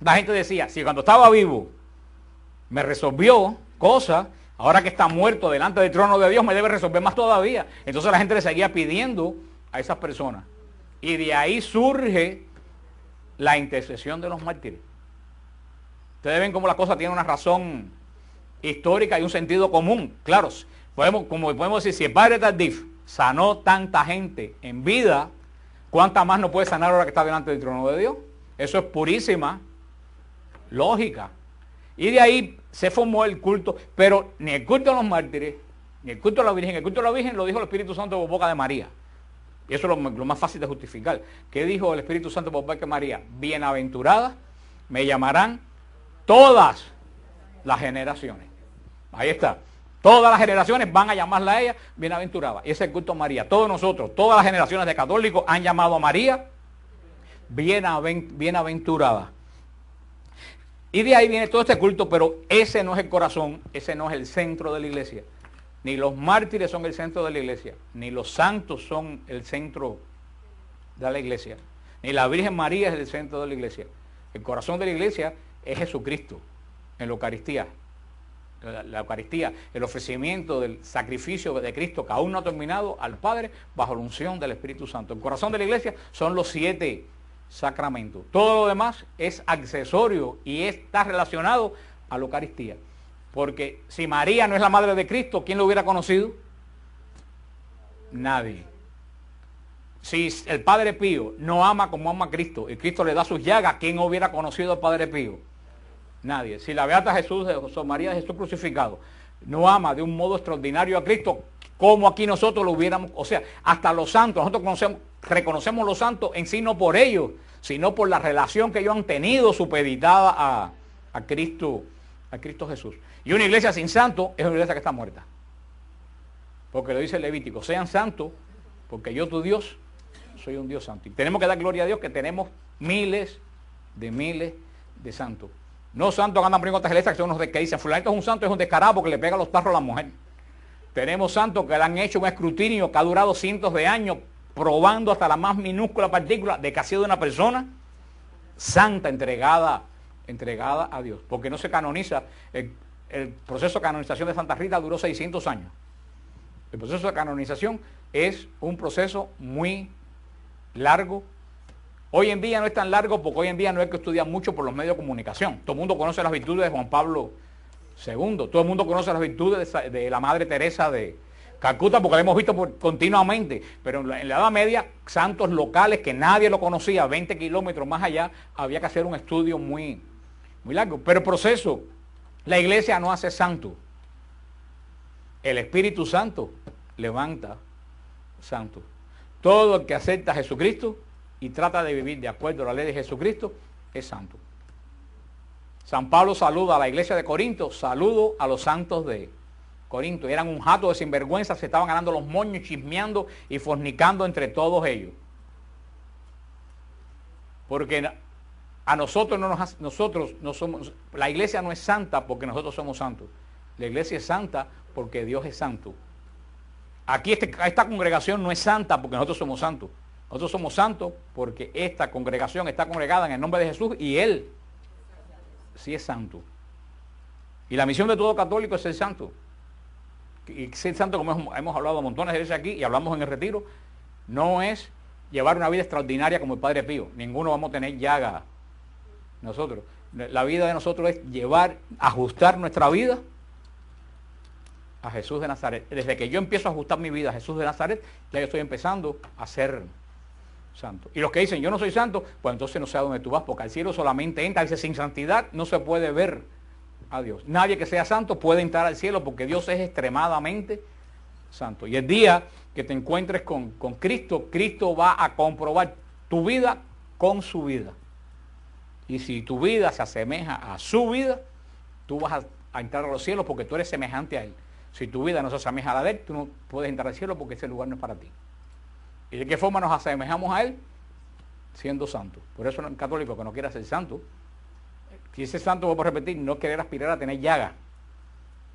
la gente decía, si cuando estaba vivo me resolvió cosas, ahora que está muerto delante del trono de Dios me debe resolver más todavía. Entonces la gente le seguía pidiendo a esas personas. Y de ahí surge la intercesión de los mártires. Ustedes ven cómo la cosa tiene una razón histórica y un sentido común. Claro, podemos, como podemos decir, si el padre Tardif sanó tanta gente en vida, ¿cuánta más no puede sanar ahora que está delante del trono de Dios? Eso es purísima lógica. Y de ahí se formó el culto, pero ni el culto a los mártires, ni el culto a la Virgen, el culto a la Virgen lo dijo el Espíritu Santo por boca de María. Y eso es lo, más fácil de justificar. ¿Qué dijo el Espíritu Santo por boca de María? bienaventurada, me llamarán todas las generaciones. Ahí está. Todas las generaciones van a llamarla a ella bienaventurada. Y ese culto a María. Todos nosotros, todas las generaciones de católicos han llamado a María bienaventurada. Y de ahí viene todo este culto, pero ese no es el corazón, ese no es el centro de la iglesia. Ni los mártires son el centro de la iglesia, ni los santos son el centro de la iglesia, ni la Virgen María es el centro de la iglesia. El corazón de la iglesia es Jesucristo en la Eucaristía. La, Eucaristía, el ofrecimiento del sacrificio de Cristo que aún no ha terminado al Padre bajo la unción del Espíritu Santo. El corazón de la iglesia son los siete sacramentos. Todo lo demás es accesorio y está relacionado a la Eucaristía. Porque si María no es la madre de Cristo, ¿quién lo hubiera conocido? Nadie. Si el Padre Pío no ama como ama a Cristo y Cristo le da sus llagas, ¿quién hubiera conocido al Padre Pío? Nadie. Si la Beata Jesús, eh, José María de Jesús crucificado, no ama de un modo extraordinario a Cristo, como aquí nosotros lo hubiéramos, o sea, hasta los santos, nosotros conocemos, reconocemos los santos en sí no por ellos, sino por la relación que ellos han tenido supeditada a, a Cristo, a Cristo Jesús. Y una iglesia sin santo es una iglesia que está muerta. Porque lo dice el Levítico, sean santos, porque yo tu Dios soy un Dios santo. Y tenemos que dar gloria a Dios que tenemos miles de miles de santos. No santos que andan poniendo estas que son los que dicen, fulanito es un santo, es un descarado porque le pega los tarros a la mujer. Tenemos santos que le han hecho un escrutinio que ha durado cientos de años probando hasta la más minúscula partícula de que ha sido una persona santa, entregada, entregada a Dios. Porque no se canoniza. el proceso de canonización de Santa Rita duró 600 años. El proceso de canonización es un proceso muy largo Hoy en día no es tan largo porque hoy en día no hay que estudiar mucho por los medios de comunicación. Todo el mundo conoce las virtudes de Juan Pablo II. Todo el mundo conoce las virtudes de, la Madre Teresa de Calcuta porque la hemos visto continuamente. Pero en la, Edad Media, santos locales que nadie lo conocía, 20 kilómetros más allá, había que hacer un estudio muy, muy largo. Pero el proceso, la iglesia no hace santo. El Espíritu Santo levanta santo. Todo el que acepta a Jesucristo y trata de vivir de acuerdo a la ley de Jesucristo, es santo. San Pablo saluda a la iglesia de Corinto, saludo a los santos de Corinto. Eran un jato de sinvergüenza, se estaban ganando los moños, chismeando y fornicando entre todos ellos. Porque a nosotros no nos nosotros no somos la iglesia no es santa porque nosotros somos santos. La iglesia es santa porque Dios es santo. Aquí este, esta congregación no es santa porque nosotros somos santos. Nosotros somos santos porque esta congregación está congregada en el nombre de Jesús y Él sí es santo. Y la misión de todo católico es ser santo. Y ser santo, como hemos hablado montones de veces aquí y hablamos en el retiro, no es llevar una vida extraordinaria como el Padre Pío. Ninguno vamos a tener llaga nosotros. La vida de nosotros es llevar, ajustar nuestra vida a Jesús de Nazaret. Desde que yo empiezo a ajustar mi vida a Jesús de Nazaret, ya yo estoy empezando a ser santo. Y los que dicen, yo no soy santo, pues entonces no sé a dónde tú vas, porque al cielo solamente entra, dice, sin santidad no se puede ver a Dios. Nadie que sea santo puede entrar al cielo porque Dios es extremadamente santo. Y el día que te encuentres con, Cristo, Cristo va a comprobar tu vida con su vida. Y si tu vida se asemeja a su vida, tú vas a, a entrar a los cielos porque tú eres semejante a Él. Si tu vida no se asemeja a la de Él, tú no puedes entrar al cielo porque ese lugar no es para ti. ¿Y de qué forma nos asemejamos a Él? Siendo santo Por eso el católico que no quiera ser santo, si ese santo, vamos a repetir, no querer aspirar a tener llaga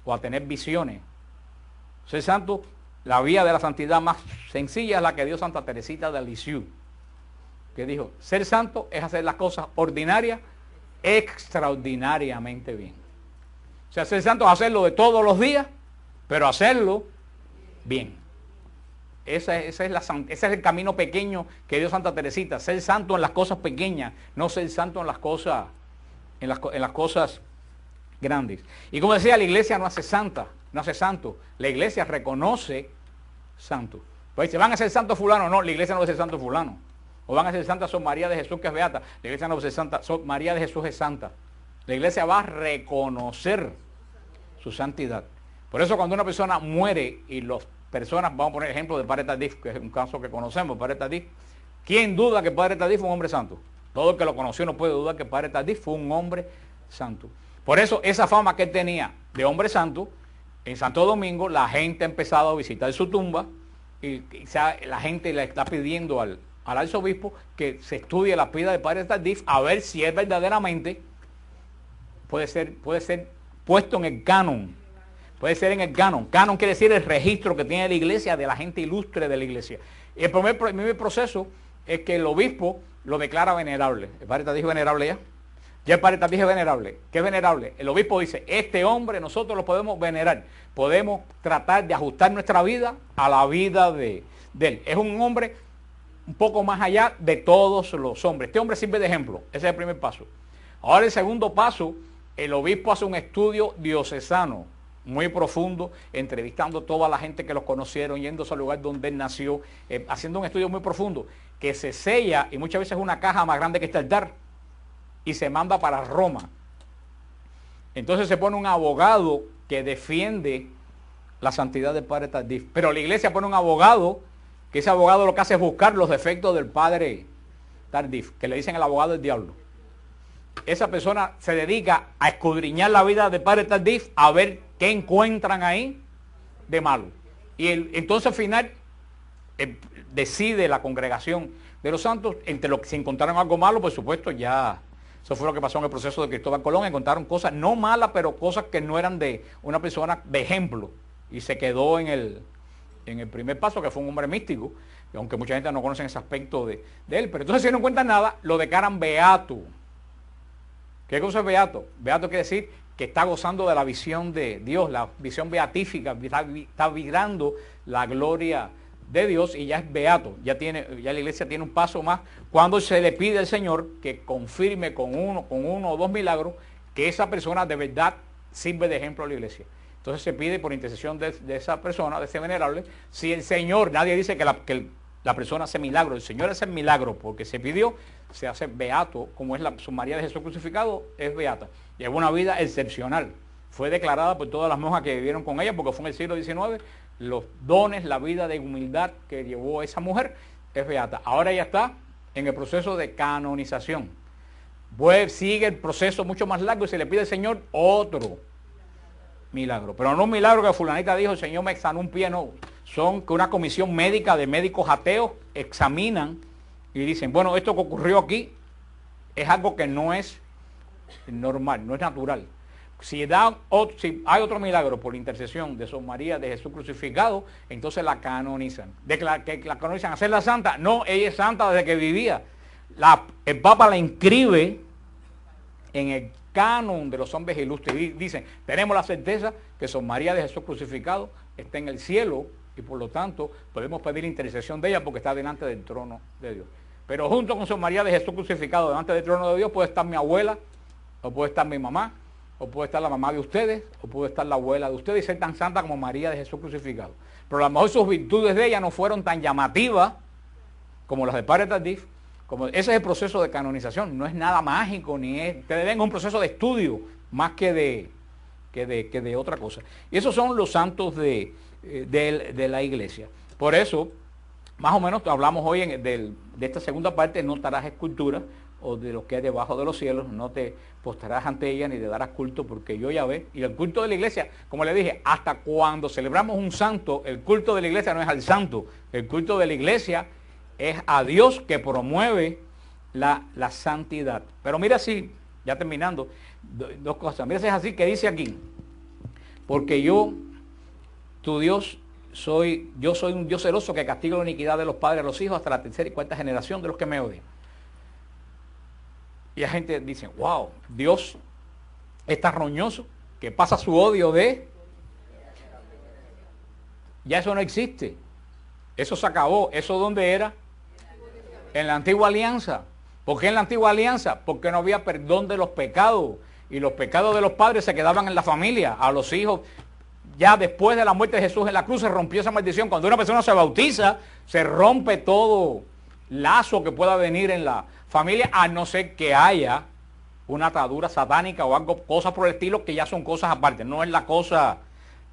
o a tener visiones. Ser santo, la vía de la santidad más sencilla es la que dio Santa Teresita de Lisieux, que dijo, ser santo es hacer las cosas ordinarias extraordinariamente bien. O sea, ser santo es hacerlo de todos los días, pero hacerlo bien. Esa la, ese es el camino pequeño que dio Santa Teresita, ser santo en las cosas pequeñas, no ser santo en las cosas, en las, cosas grandes. Y como decía, la iglesia no hace santa, no hace santo, la iglesia reconoce santo. Pues se van a ser santo fulano, no, la iglesia no va a ser santo fulano. O van a ser santa Son María de Jesús que es beata, la iglesia no va a ser santa, Son María de Jesús es santa. La iglesia va a reconocer su santidad. Por eso cuando una persona muere y los personas, vamos a poner ejemplo de Padre Tadif, que es un caso que conocemos, Padre Tadif. ¿Quién duda que Padre Tadif fue un hombre santo? Todo el que lo conoció no puede dudar que Padre Tadif fue un hombre santo. Por eso esa fama que tenía de hombre santo, en Santo Domingo la gente ha empezado a visitar su tumba y la gente le está pidiendo al, al arzobispo que se estudie la vida de Padre Tadif a ver si es verdaderamente puede ser, puede ser puesto en el canon Puede ser en el canon. Canon quiere decir el registro que tiene la iglesia de la gente ilustre de la iglesia. Y el primer, proceso es que el obispo lo declara venerable. El padre dijo venerable ya. Ya el padre dijo venerable. ¿Qué es venerable? El obispo dice, este hombre nosotros lo podemos venerar. Podemos tratar de ajustar nuestra vida a la vida de, de él. Es un hombre un poco más allá de todos los hombres. Este hombre sirve de ejemplo. Ese es el primer paso. Ahora el segundo paso, el obispo hace un estudio diocesano muy profundo, entrevistando a toda la gente que los conocieron, yéndose al lugar donde él nació, eh, haciendo un estudio muy profundo, que se sella y muchas veces es una caja más grande que este altar y se manda para Roma. Entonces se pone un abogado que defiende la santidad del padre Tardif. Pero la iglesia pone un abogado, que ese abogado lo que hace es buscar los defectos del padre Tardif, que le dicen el abogado del diablo. Esa persona se dedica a escudriñar la vida del padre Tardif, a ver ¿Qué encuentran ahí de malo? Y el, entonces al final eh, decide la congregación de los santos, entre los que se encontraron algo malo, por supuesto, ya eso fue lo que pasó en el proceso de Cristóbal Colón, encontraron cosas no malas, pero cosas que no eran de una persona de ejemplo. Y se quedó en el, primer paso, que fue un hombre místico, aunque mucha gente no conoce ese aspecto de, él. Pero entonces si no encuentran nada, lo declaran beato. ¿Qué cosa es beato? Beato quiere decir que está gozando de la visión de Dios, la visión beatífica, está, vibrando la gloria de Dios y ya es beato, ya, tiene, ya la iglesia tiene un paso más cuando se le pide al Señor que confirme con uno, con uno o dos milagros que esa persona de verdad sirve de ejemplo a la iglesia. Entonces se pide por intercesión de, esa persona, de ese venerable, si el Señor, nadie dice que la, que la persona hace milagro, el Señor hace milagro porque se pidió, se hace beato, como es la su María de Jesús crucificado, es beata. Llevó una vida excepcional. Fue declarada por todas las monjas que vivieron con ella, porque fue en el siglo XIX, los dones, la vida de humildad que llevó esa mujer, es beata. Ahora ya está en el proceso de canonización. Pues sigue el proceso mucho más largo y se le pide al Señor otro milagro. Pero no un milagro que fulanita dijo, el Señor me sanó un pie, no. Son que una comisión médica de médicos ateos examinan y dicen, bueno, esto que ocurrió aquí es algo que no es normal, no es natural. Si, o, si hay otro milagro por intercesión de San María de Jesús crucificado, entonces la canonizan. De que la, la canonizan, hacerla santa. No, ella es santa desde que vivía. La, el Papa la inscribe en el canon de los hombres ilustres. Y dicen, tenemos la certeza que San María de Jesús crucificado está en el cielo y por lo tanto podemos pedir intercesión de ella porque está delante del trono de Dios. Pero junto con su María de Jesús crucificado delante del trono de Dios puede estar mi abuela, o puede estar mi mamá, o puede estar la mamá de ustedes, o puede estar la abuela de ustedes y ser tan santa como María de Jesús crucificado. Pero a lo mejor sus virtudes de ella no fueron tan llamativas como las de Padre Tardif. Como ese es el proceso de canonización, no es nada mágico, ni es. te un proceso de estudio más que de, que de, que de otra cosa. Y esos son los santos de, eh, de la iglesia. Por eso más o menos hablamos hoy en, de esta segunda parte, no estarás escultura o de lo que hay debajo de los cielos, no te postarás ante ella ni te darás culto, porque yo ya ve. Y el culto de la iglesia, como le dije, hasta cuando celebramos un santo, el culto de la iglesia no es al santo, el culto de la iglesia es a Dios que promueve la, santidad. Pero mira así, ya terminando, dos cosas. Mira si es así que dice aquí, porque yo, tu Dios, soy, yo soy un Dios celoso que castiga la iniquidad de los padres a los hijos hasta la tercera y cuarta generación de los que me odian. Y la gente dice, wow, Dios está roñoso que pasa su odio de... Ya eso no existe. Eso se acabó. ¿Eso dónde era? En la antigua alianza. ¿Por qué en la antigua alianza? Porque no había perdón de los pecados. Y los pecados de los padres se quedaban en la familia. A los hijos ya después de la muerte de Jesús en la cruz se rompió esa maldición. Cuando una persona se bautiza, se rompe todo lazo que pueda venir en la familia, a no ser que haya una atadura satánica o algo, cosas por el estilo, que ya son cosas aparte, no es la cosa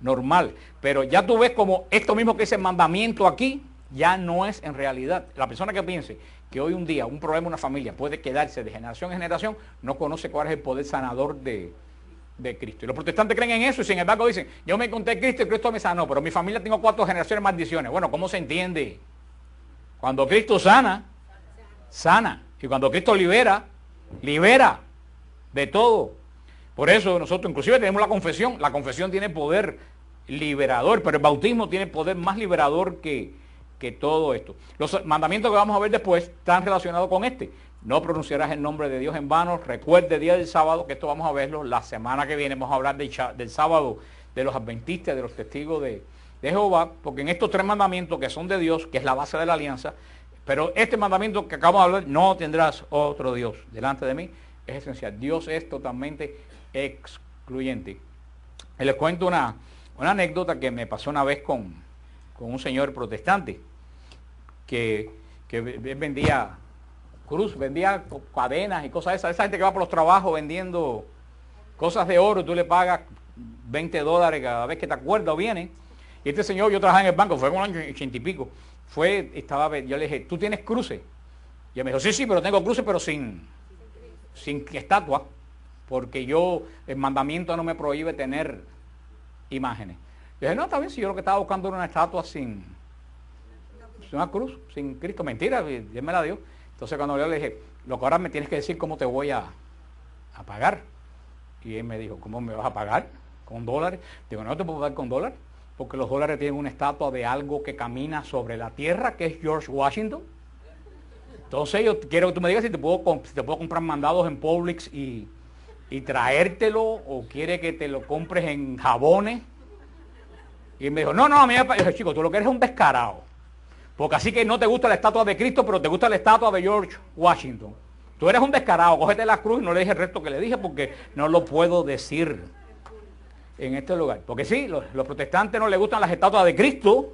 normal. Pero ya tú ves como esto mismo que ese mandamiento aquí, ya no es en realidad. La persona que piense que hoy un día un problema, una familia puede quedarse de generación en generación, no conoce cuál es el poder sanador de, de Cristo. Y los protestantes creen en eso y sin embargo dicen, yo me encontré Cristo y Cristo me sanó, pero mi familia tengo cuatro generaciones de maldiciones. Bueno, ¿cómo se entiende? Cuando Cristo sana, sana. Y cuando Cristo libera, libera de todo. Por eso nosotros inclusive tenemos la confesión. La confesión tiene poder liberador, pero el bautismo tiene poder más liberador que, que todo esto. Los mandamientos que vamos a ver después están relacionados con este. No pronunciarás el nombre de Dios en vano. Recuerde el día del sábado, que esto vamos a verlo. La semana que viene vamos a hablar del, sábado de los adventistas, de los testigos de, Jehová, porque en estos tres mandamientos que son de Dios, que es la base de la alianza, pero este mandamiento que acabamos de hablar, no tendrás otro Dios delante de mí, es esencial. Dios es totalmente excluyente. les cuento una, una anécdota que me pasó una vez con, con un señor protestante que, que vendía Cruz vendía cadenas y cosas esas. Esa gente que va por los trabajos vendiendo cosas de oro, tú le pagas 20 dólares cada vez que te acuerdas o viene. Y este señor, yo trabajaba en el banco, fue un el año ochenta y pico. Fue, estaba, yo le dije, ¿tú tienes cruces? Y él me dijo, sí, sí, pero tengo cruces, pero sin, sin estatua, porque yo, el mandamiento no me prohíbe tener imágenes. Yo dije, no, está bien, si yo lo que estaba buscando era una estatua sin, una cruz, sin Cristo. Mentira, Dios me la dio. Entonces cuando yo le dije, lo que ahora me tienes que decir cómo te voy a, pagar. Y él me dijo, ¿cómo me vas a pagar? ¿Con dólares? Digo, no te puedo pagar con dólares, porque los dólares tienen una estatua de algo que camina sobre la tierra, que es George Washington. Entonces yo quiero que tú me digas si te puedo, comprar mandados en Publix y, y traértelo, o quiere que te lo compres en jabones. Y me dijo, no, no, a mí me dije, chico, tú lo que eres es un descarado. Porque así que no te gusta la estatua de Cristo, pero te gusta la estatua de George Washington. Tú eres un descarado, cógete la cruz y no le dije el resto que le dije porque no lo puedo decir en este lugar. Porque sí, los, protestantes no les gustan las estatuas de Cristo,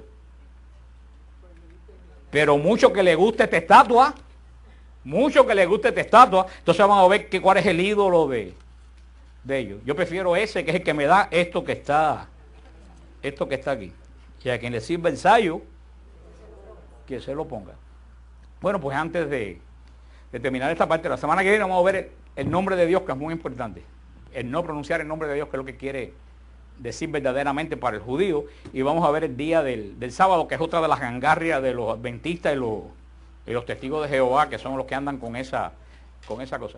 pero mucho que le guste esta estatua, mucho que le guste esta estatua, entonces vamos a ver cuál es el ídolo de, de ellos. Yo prefiero ese que es el que me da esto que está, esto que está aquí. Y a quien le sirve el ensayo que se lo ponga. Bueno, pues antes de, terminar esta parte, la semana que viene vamos a ver el, nombre de Dios, que es muy importante. El no pronunciar el nombre de Dios, que es lo que quiere decir verdaderamente para el judío. Y vamos a ver el día del, sábado, que es otra de las gangarrias de los adventistas y los, testigos de Jehová, que son los que andan con esa, con esa cosa.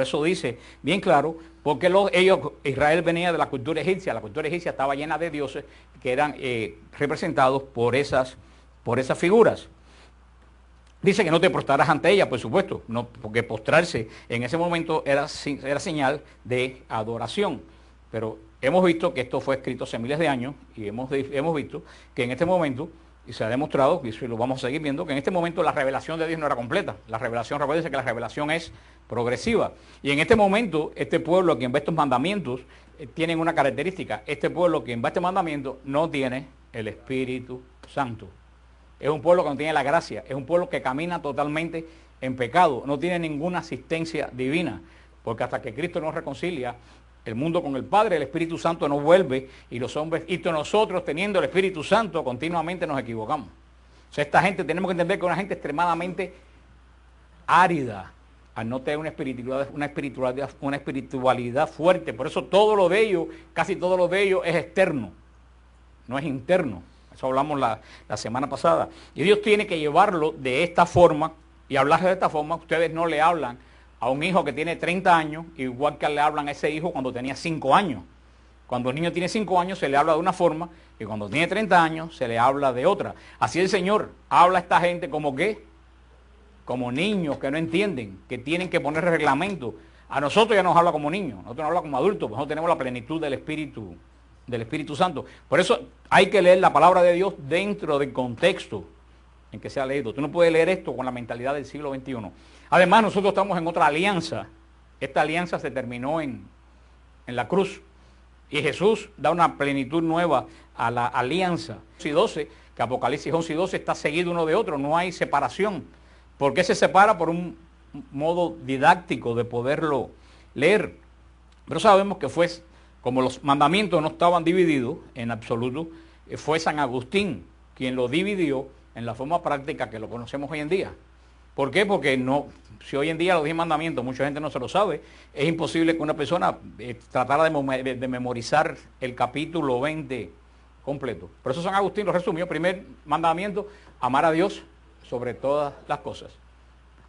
Eso dice bien claro, porque ellos, Israel venía de la cultura egipcia, la cultura egipcia estaba llena de dioses que eran eh, representados por esas por esas figuras. Dice que no te postrarás ante ella, por supuesto, porque postrarse en ese momento era, era señal de adoración. Pero hemos visto que esto fue escrito hace miles de años y hemos, visto que en este momento, y se ha demostrado, y lo vamos a seguir viendo, que en este momento la revelación de Dios no era completa. La revelación, recuerden que la revelación es progresiva. Y en este momento, este pueblo que quien ve estos mandamientos, eh, tienen una característica. Este pueblo que quien va este mandamiento no tiene el Espíritu Santo. Es un pueblo que no tiene la gracia, es un pueblo que camina totalmente en pecado, no tiene ninguna asistencia divina, porque hasta que Cristo nos reconcilia el mundo con el Padre, el Espíritu Santo nos vuelve y los hombres, y nosotros teniendo el Espíritu Santo continuamente nos equivocamos. O sea, esta gente tenemos que entender que es una gente extremadamente árida, al no tener una espiritualidad, una espiritualidad, una espiritualidad fuerte. Por eso todo lo de ellos, casi todo lo de ellos es externo, no es interno. Eso hablamos la, semana pasada. Y Dios tiene que llevarlo de esta forma y hablar de esta forma. Ustedes no le hablan a un hijo que tiene 30 años, igual que le hablan a ese hijo cuando tenía 5 años. Cuando el niño tiene 5 años se le habla de una forma y cuando tiene 30 años se le habla de otra. Así el Señor habla a esta gente como qué? Como niños que no entienden, que tienen que poner reglamento. A nosotros ya nos habla como niños, nosotros nos habla como adultos, pues nosotros tenemos la plenitud del Espíritu del Espíritu Santo. Por eso hay que leer la palabra de Dios dentro del contexto en que se ha leído. Tú no puedes leer esto con la mentalidad del siglo XXI. Además, nosotros estamos en otra alianza. Esta alianza se terminó en, en la cruz. Y Jesús da una plenitud nueva a la alianza. 12, que Apocalipsis 11 y 12 está seguido uno de otro, no hay separación. ¿Por qué se separa? Por un modo didáctico de poderlo leer. Pero sabemos que fue como los mandamientos no estaban divididos en absoluto, eh, fue San Agustín quien lo dividió en la forma práctica que lo conocemos hoy en día. ¿Por qué? Porque no, si hoy en día los 10 mandamientos, mucha gente no se lo sabe, es imposible que una persona eh, tratara de, memorizar el capítulo 20 completo. Por eso San Agustín lo resumió, primer mandamiento, amar a Dios sobre todas las cosas.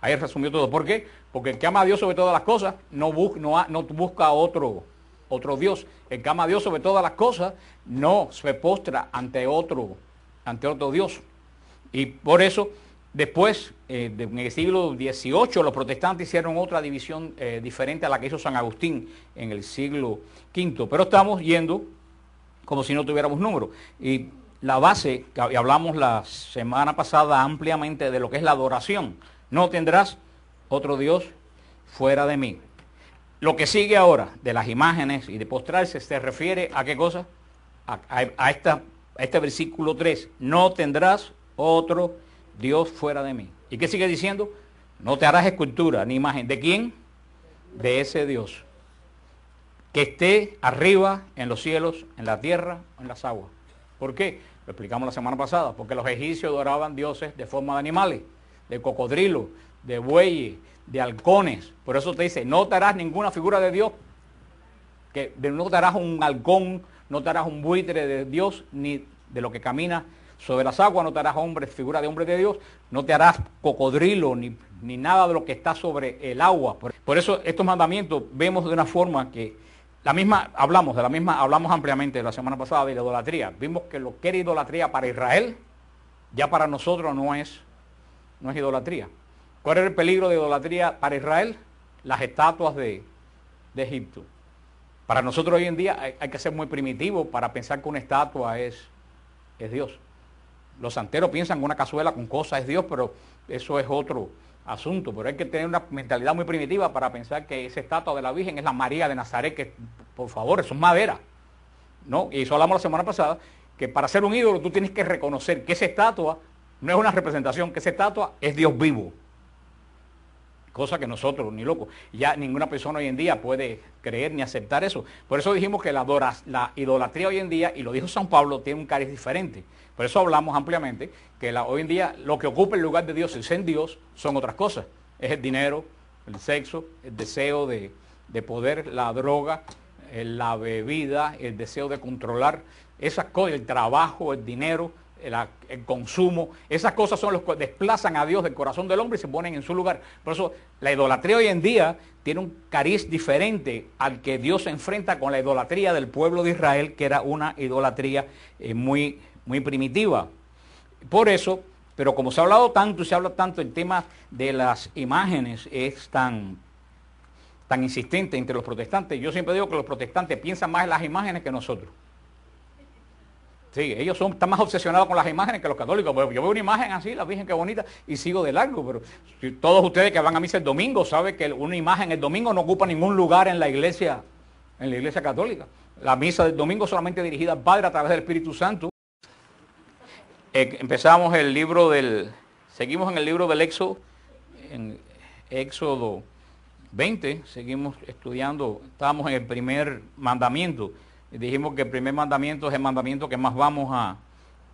Ahí resumió todo. ¿Por qué? Porque el que ama a Dios sobre todas las cosas no busca otro otro Dios. El cama Dios sobre todas las cosas no se postra ante otro, ante otro Dios. Y por eso, después, eh, en el siglo XVIII, los protestantes hicieron otra división eh, diferente a la que hizo San Agustín en el siglo V. Pero estamos yendo como si no tuviéramos número. Y la base, que hablamos la semana pasada ampliamente de lo que es la adoración, no tendrás otro Dios fuera de mí. Lo que sigue ahora de las imágenes y de postrarse se refiere a qué cosa? A, este versículo 3. No tendrás otro Dios fuera de mí. ¿Y qué sigue diciendo? No te harás escultura ni imagen. ¿De quién? De ese Dios. Que esté arriba en los cielos, en la tierra, o en las aguas. ¿Por qué? Lo explicamos la semana pasada. Porque los egipcios adoraban dioses de forma de animales, de cocodrilo, de bueyes, de halcones. Por eso te dice, no te harás ninguna figura de Dios, que no te harás un halcón, no te harás un buitre de Dios, ni de lo que camina sobre las aguas, no te harás figura de hombre de Dios, no te harás cocodrilo, ni, nada de lo que está sobre el agua. Por, eso estos mandamientos vemos de una forma que la misma, hablamos de la misma, hablamos ampliamente la semana pasada de la idolatría. Vimos que lo que era idolatría para Israel, ya para nosotros no es, no es idolatría. ¿Cuál era el peligro de idolatría para Israel? Las estatuas de, Egipto. Para nosotros hoy en día hay, que ser muy primitivo para pensar que una estatua es, es Dios. Los santeros piensan que una cazuela con cosas es Dios, pero eso es otro asunto. Pero hay que tener una mentalidad muy primitiva para pensar que esa estatua de la Virgen es la María de Nazaret, que por favor, eso es madera. ¿No? Y eso hablamos la semana pasada, que para ser un ídolo tú tienes que reconocer que esa estatua no es una representación, que esa estatua es Dios vivo. Cosa que nosotros, ni loco, ya ninguna persona hoy en día puede creer ni aceptar eso. Por eso dijimos que la, idolatría hoy en día, y lo dijo San Pablo, tiene un cariz diferente. Por eso hablamos ampliamente que hoy en día lo que ocupa el lugar de Dios y ser Dios, son otras cosas. Es el dinero, el sexo, el deseo de, de poder, la droga, eh, la bebida, el deseo de controlar esas cosas, el trabajo, el dinero, el, consumo, esas cosas son los que desplazan a Dios del corazón del hombre y se ponen en su lugar. Por eso la idolatría hoy en día tiene un cariz diferente al que Dios se enfrenta con la idolatría del pueblo de Israel, que era una idolatría eh, muy, muy primitiva. Por eso, pero como se ha hablado tanto y se habla tanto, en temas de las imágenes es tan tan insistente entre los protestantes. Yo siempre digo que los protestantes piensan más en las imágenes que nosotros. Sí, ellos son, están más obsesionados con las imágenes que los católicos. Yo veo una imagen así, la Virgen, qué bonita, y sigo de largo. Pero todos ustedes que van a misa el domingo saben que una imagen el domingo no ocupa ningún lugar en la iglesia, en la iglesia católica. La misa del domingo solamente dirigida al Padre a través del Espíritu Santo. Eh, empezamos el libro del, seguimos en el libro del Éxodo, en Éxodo 20, seguimos estudiando, Estamos en el primer mandamiento. Dijimos que el primer mandamiento es el mandamiento que más vamos a,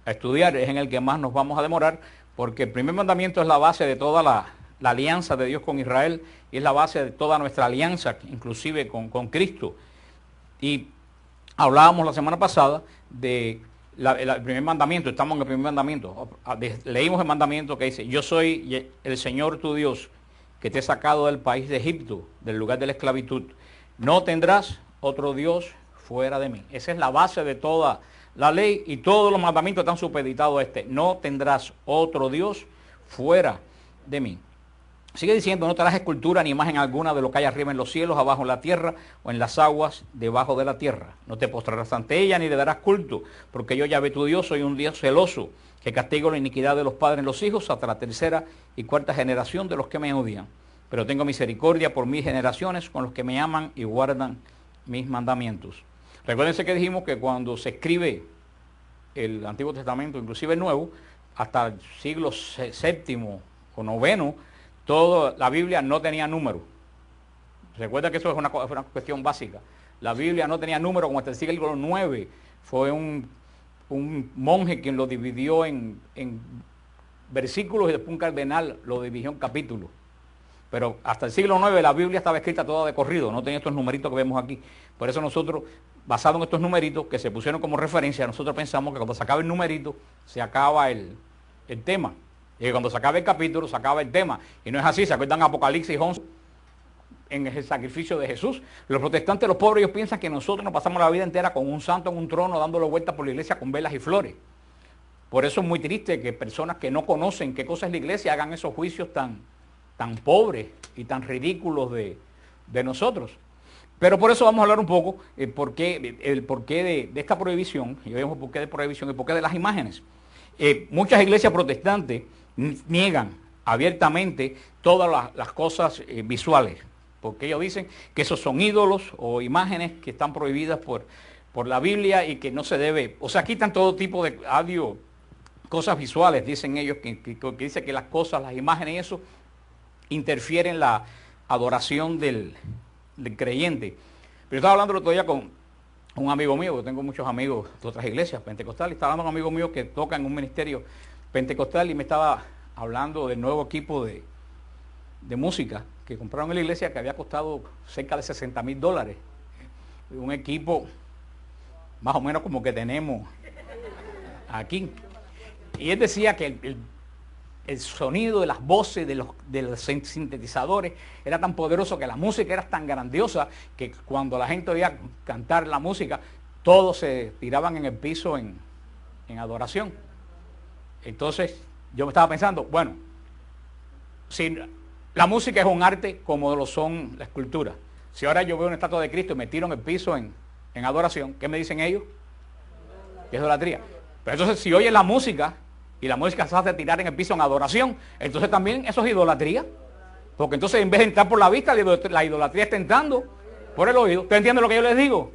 estudiar, es en el que más nos vamos a demorar, porque el primer mandamiento es la base de toda la, alianza de Dios con Israel y es la base de toda nuestra alianza, inclusive con, Cristo. Y hablábamos la semana pasada de el primer mandamiento, estamos en el primer mandamiento. Leímos el mandamiento que dice, yo soy el Señor tu Dios, que te he sacado del país de Egipto, del lugar de la esclavitud. No tendrás otro Dios fuera de mí. Esa es la base de toda la ley y todos los mandamientos están supeditados a este. No tendrás otro Dios fuera de mí. Sigue diciendo, no te harás escultura ni imagen alguna de lo que hay arriba en los cielos, abajo en la tierra o en las aguas debajo de la tierra. No te postrarás ante ella ni le darás culto, porque yo ya tu Dios, soy un Dios celoso, que castigo la iniquidad de los padres en los hijos hasta la tercera y cuarta generación de los que me odian. Pero tengo misericordia por mis generaciones con los que me aman y guardan mis mandamientos. Recuérdense que dijimos que cuando se escribe el Antiguo Testamento, inclusive el Nuevo, hasta el siglo VII o noveno, toda la Biblia no tenía número. Recuerda que eso es una, cuestión básica. La Biblia no tenía número como hasta el siglo IX. Fue un, monje quien lo dividió en, en versículos y después un cardenal lo dividió en capítulos. Pero hasta el siglo IX la Biblia estaba escrita toda de corrido, no tenía estos numeritos que vemos aquí. Por eso nosotros basado en estos numeritos que se pusieron como referencia, nosotros pensamos que cuando se acaba el numerito, se acaba el, tema. Y que cuando se acaba el capítulo, se acaba el tema. Y no es así, se acuerdan Apocalipsis 11 en el sacrificio de Jesús. Los protestantes, los pobres, ellos piensan que nosotros nos pasamos la vida entera con un santo en un trono dándolo vueltas por la iglesia con velas y flores. Por eso es muy triste que personas que no conocen qué cosa es la iglesia hagan esos juicios tan, tan pobres y tan ridículos de, de nosotros. Pero por eso vamos a hablar un poco eh, el porqué, el de, esta prohibición, y vemos por qué de prohibición, el porqué de las imágenes. Eh, muchas iglesias protestantes niegan abiertamente todas las, cosas eh, visuales, porque ellos dicen que esos son ídolos o imágenes que están prohibidas por, por la Biblia y que no se debe, o sea, quitan todo tipo de audio, cosas visuales, dicen ellos, que, que, que dice que las cosas, las imágenes y eso interfieren la adoración del, creyente. Pero estaba hablando el otro día con un amigo mío, yo tengo muchos amigos de otras iglesias pentecostales, estaba hablando con un amigo mío que toca en un ministerio pentecostal y me estaba hablando del nuevo equipo de, música que compraron en la iglesia que había costado cerca de 60 mil dólares. Un equipo más o menos como que tenemos aquí. Y él decía que el el sonido de las voces, de los, sintetizadores, era tan poderoso que la música era tan grandiosa que cuando la gente oía cantar la música, todos se tiraban en el piso en, adoración. Entonces yo me estaba pensando, bueno, si la música es un arte como lo son la escultura. Si ahora yo veo una estatua de Cristo y me tiro en el piso en, adoración, ¿qué me dicen ellos? Que es idolatría. Pero entonces si oye la música, y la música se hace tirar en el piso en adoración, entonces también eso es idolatría. Porque entonces en vez de entrar por la vista, la idolatría está entrando por el oído. ¿Usted entiende lo que yo les digo?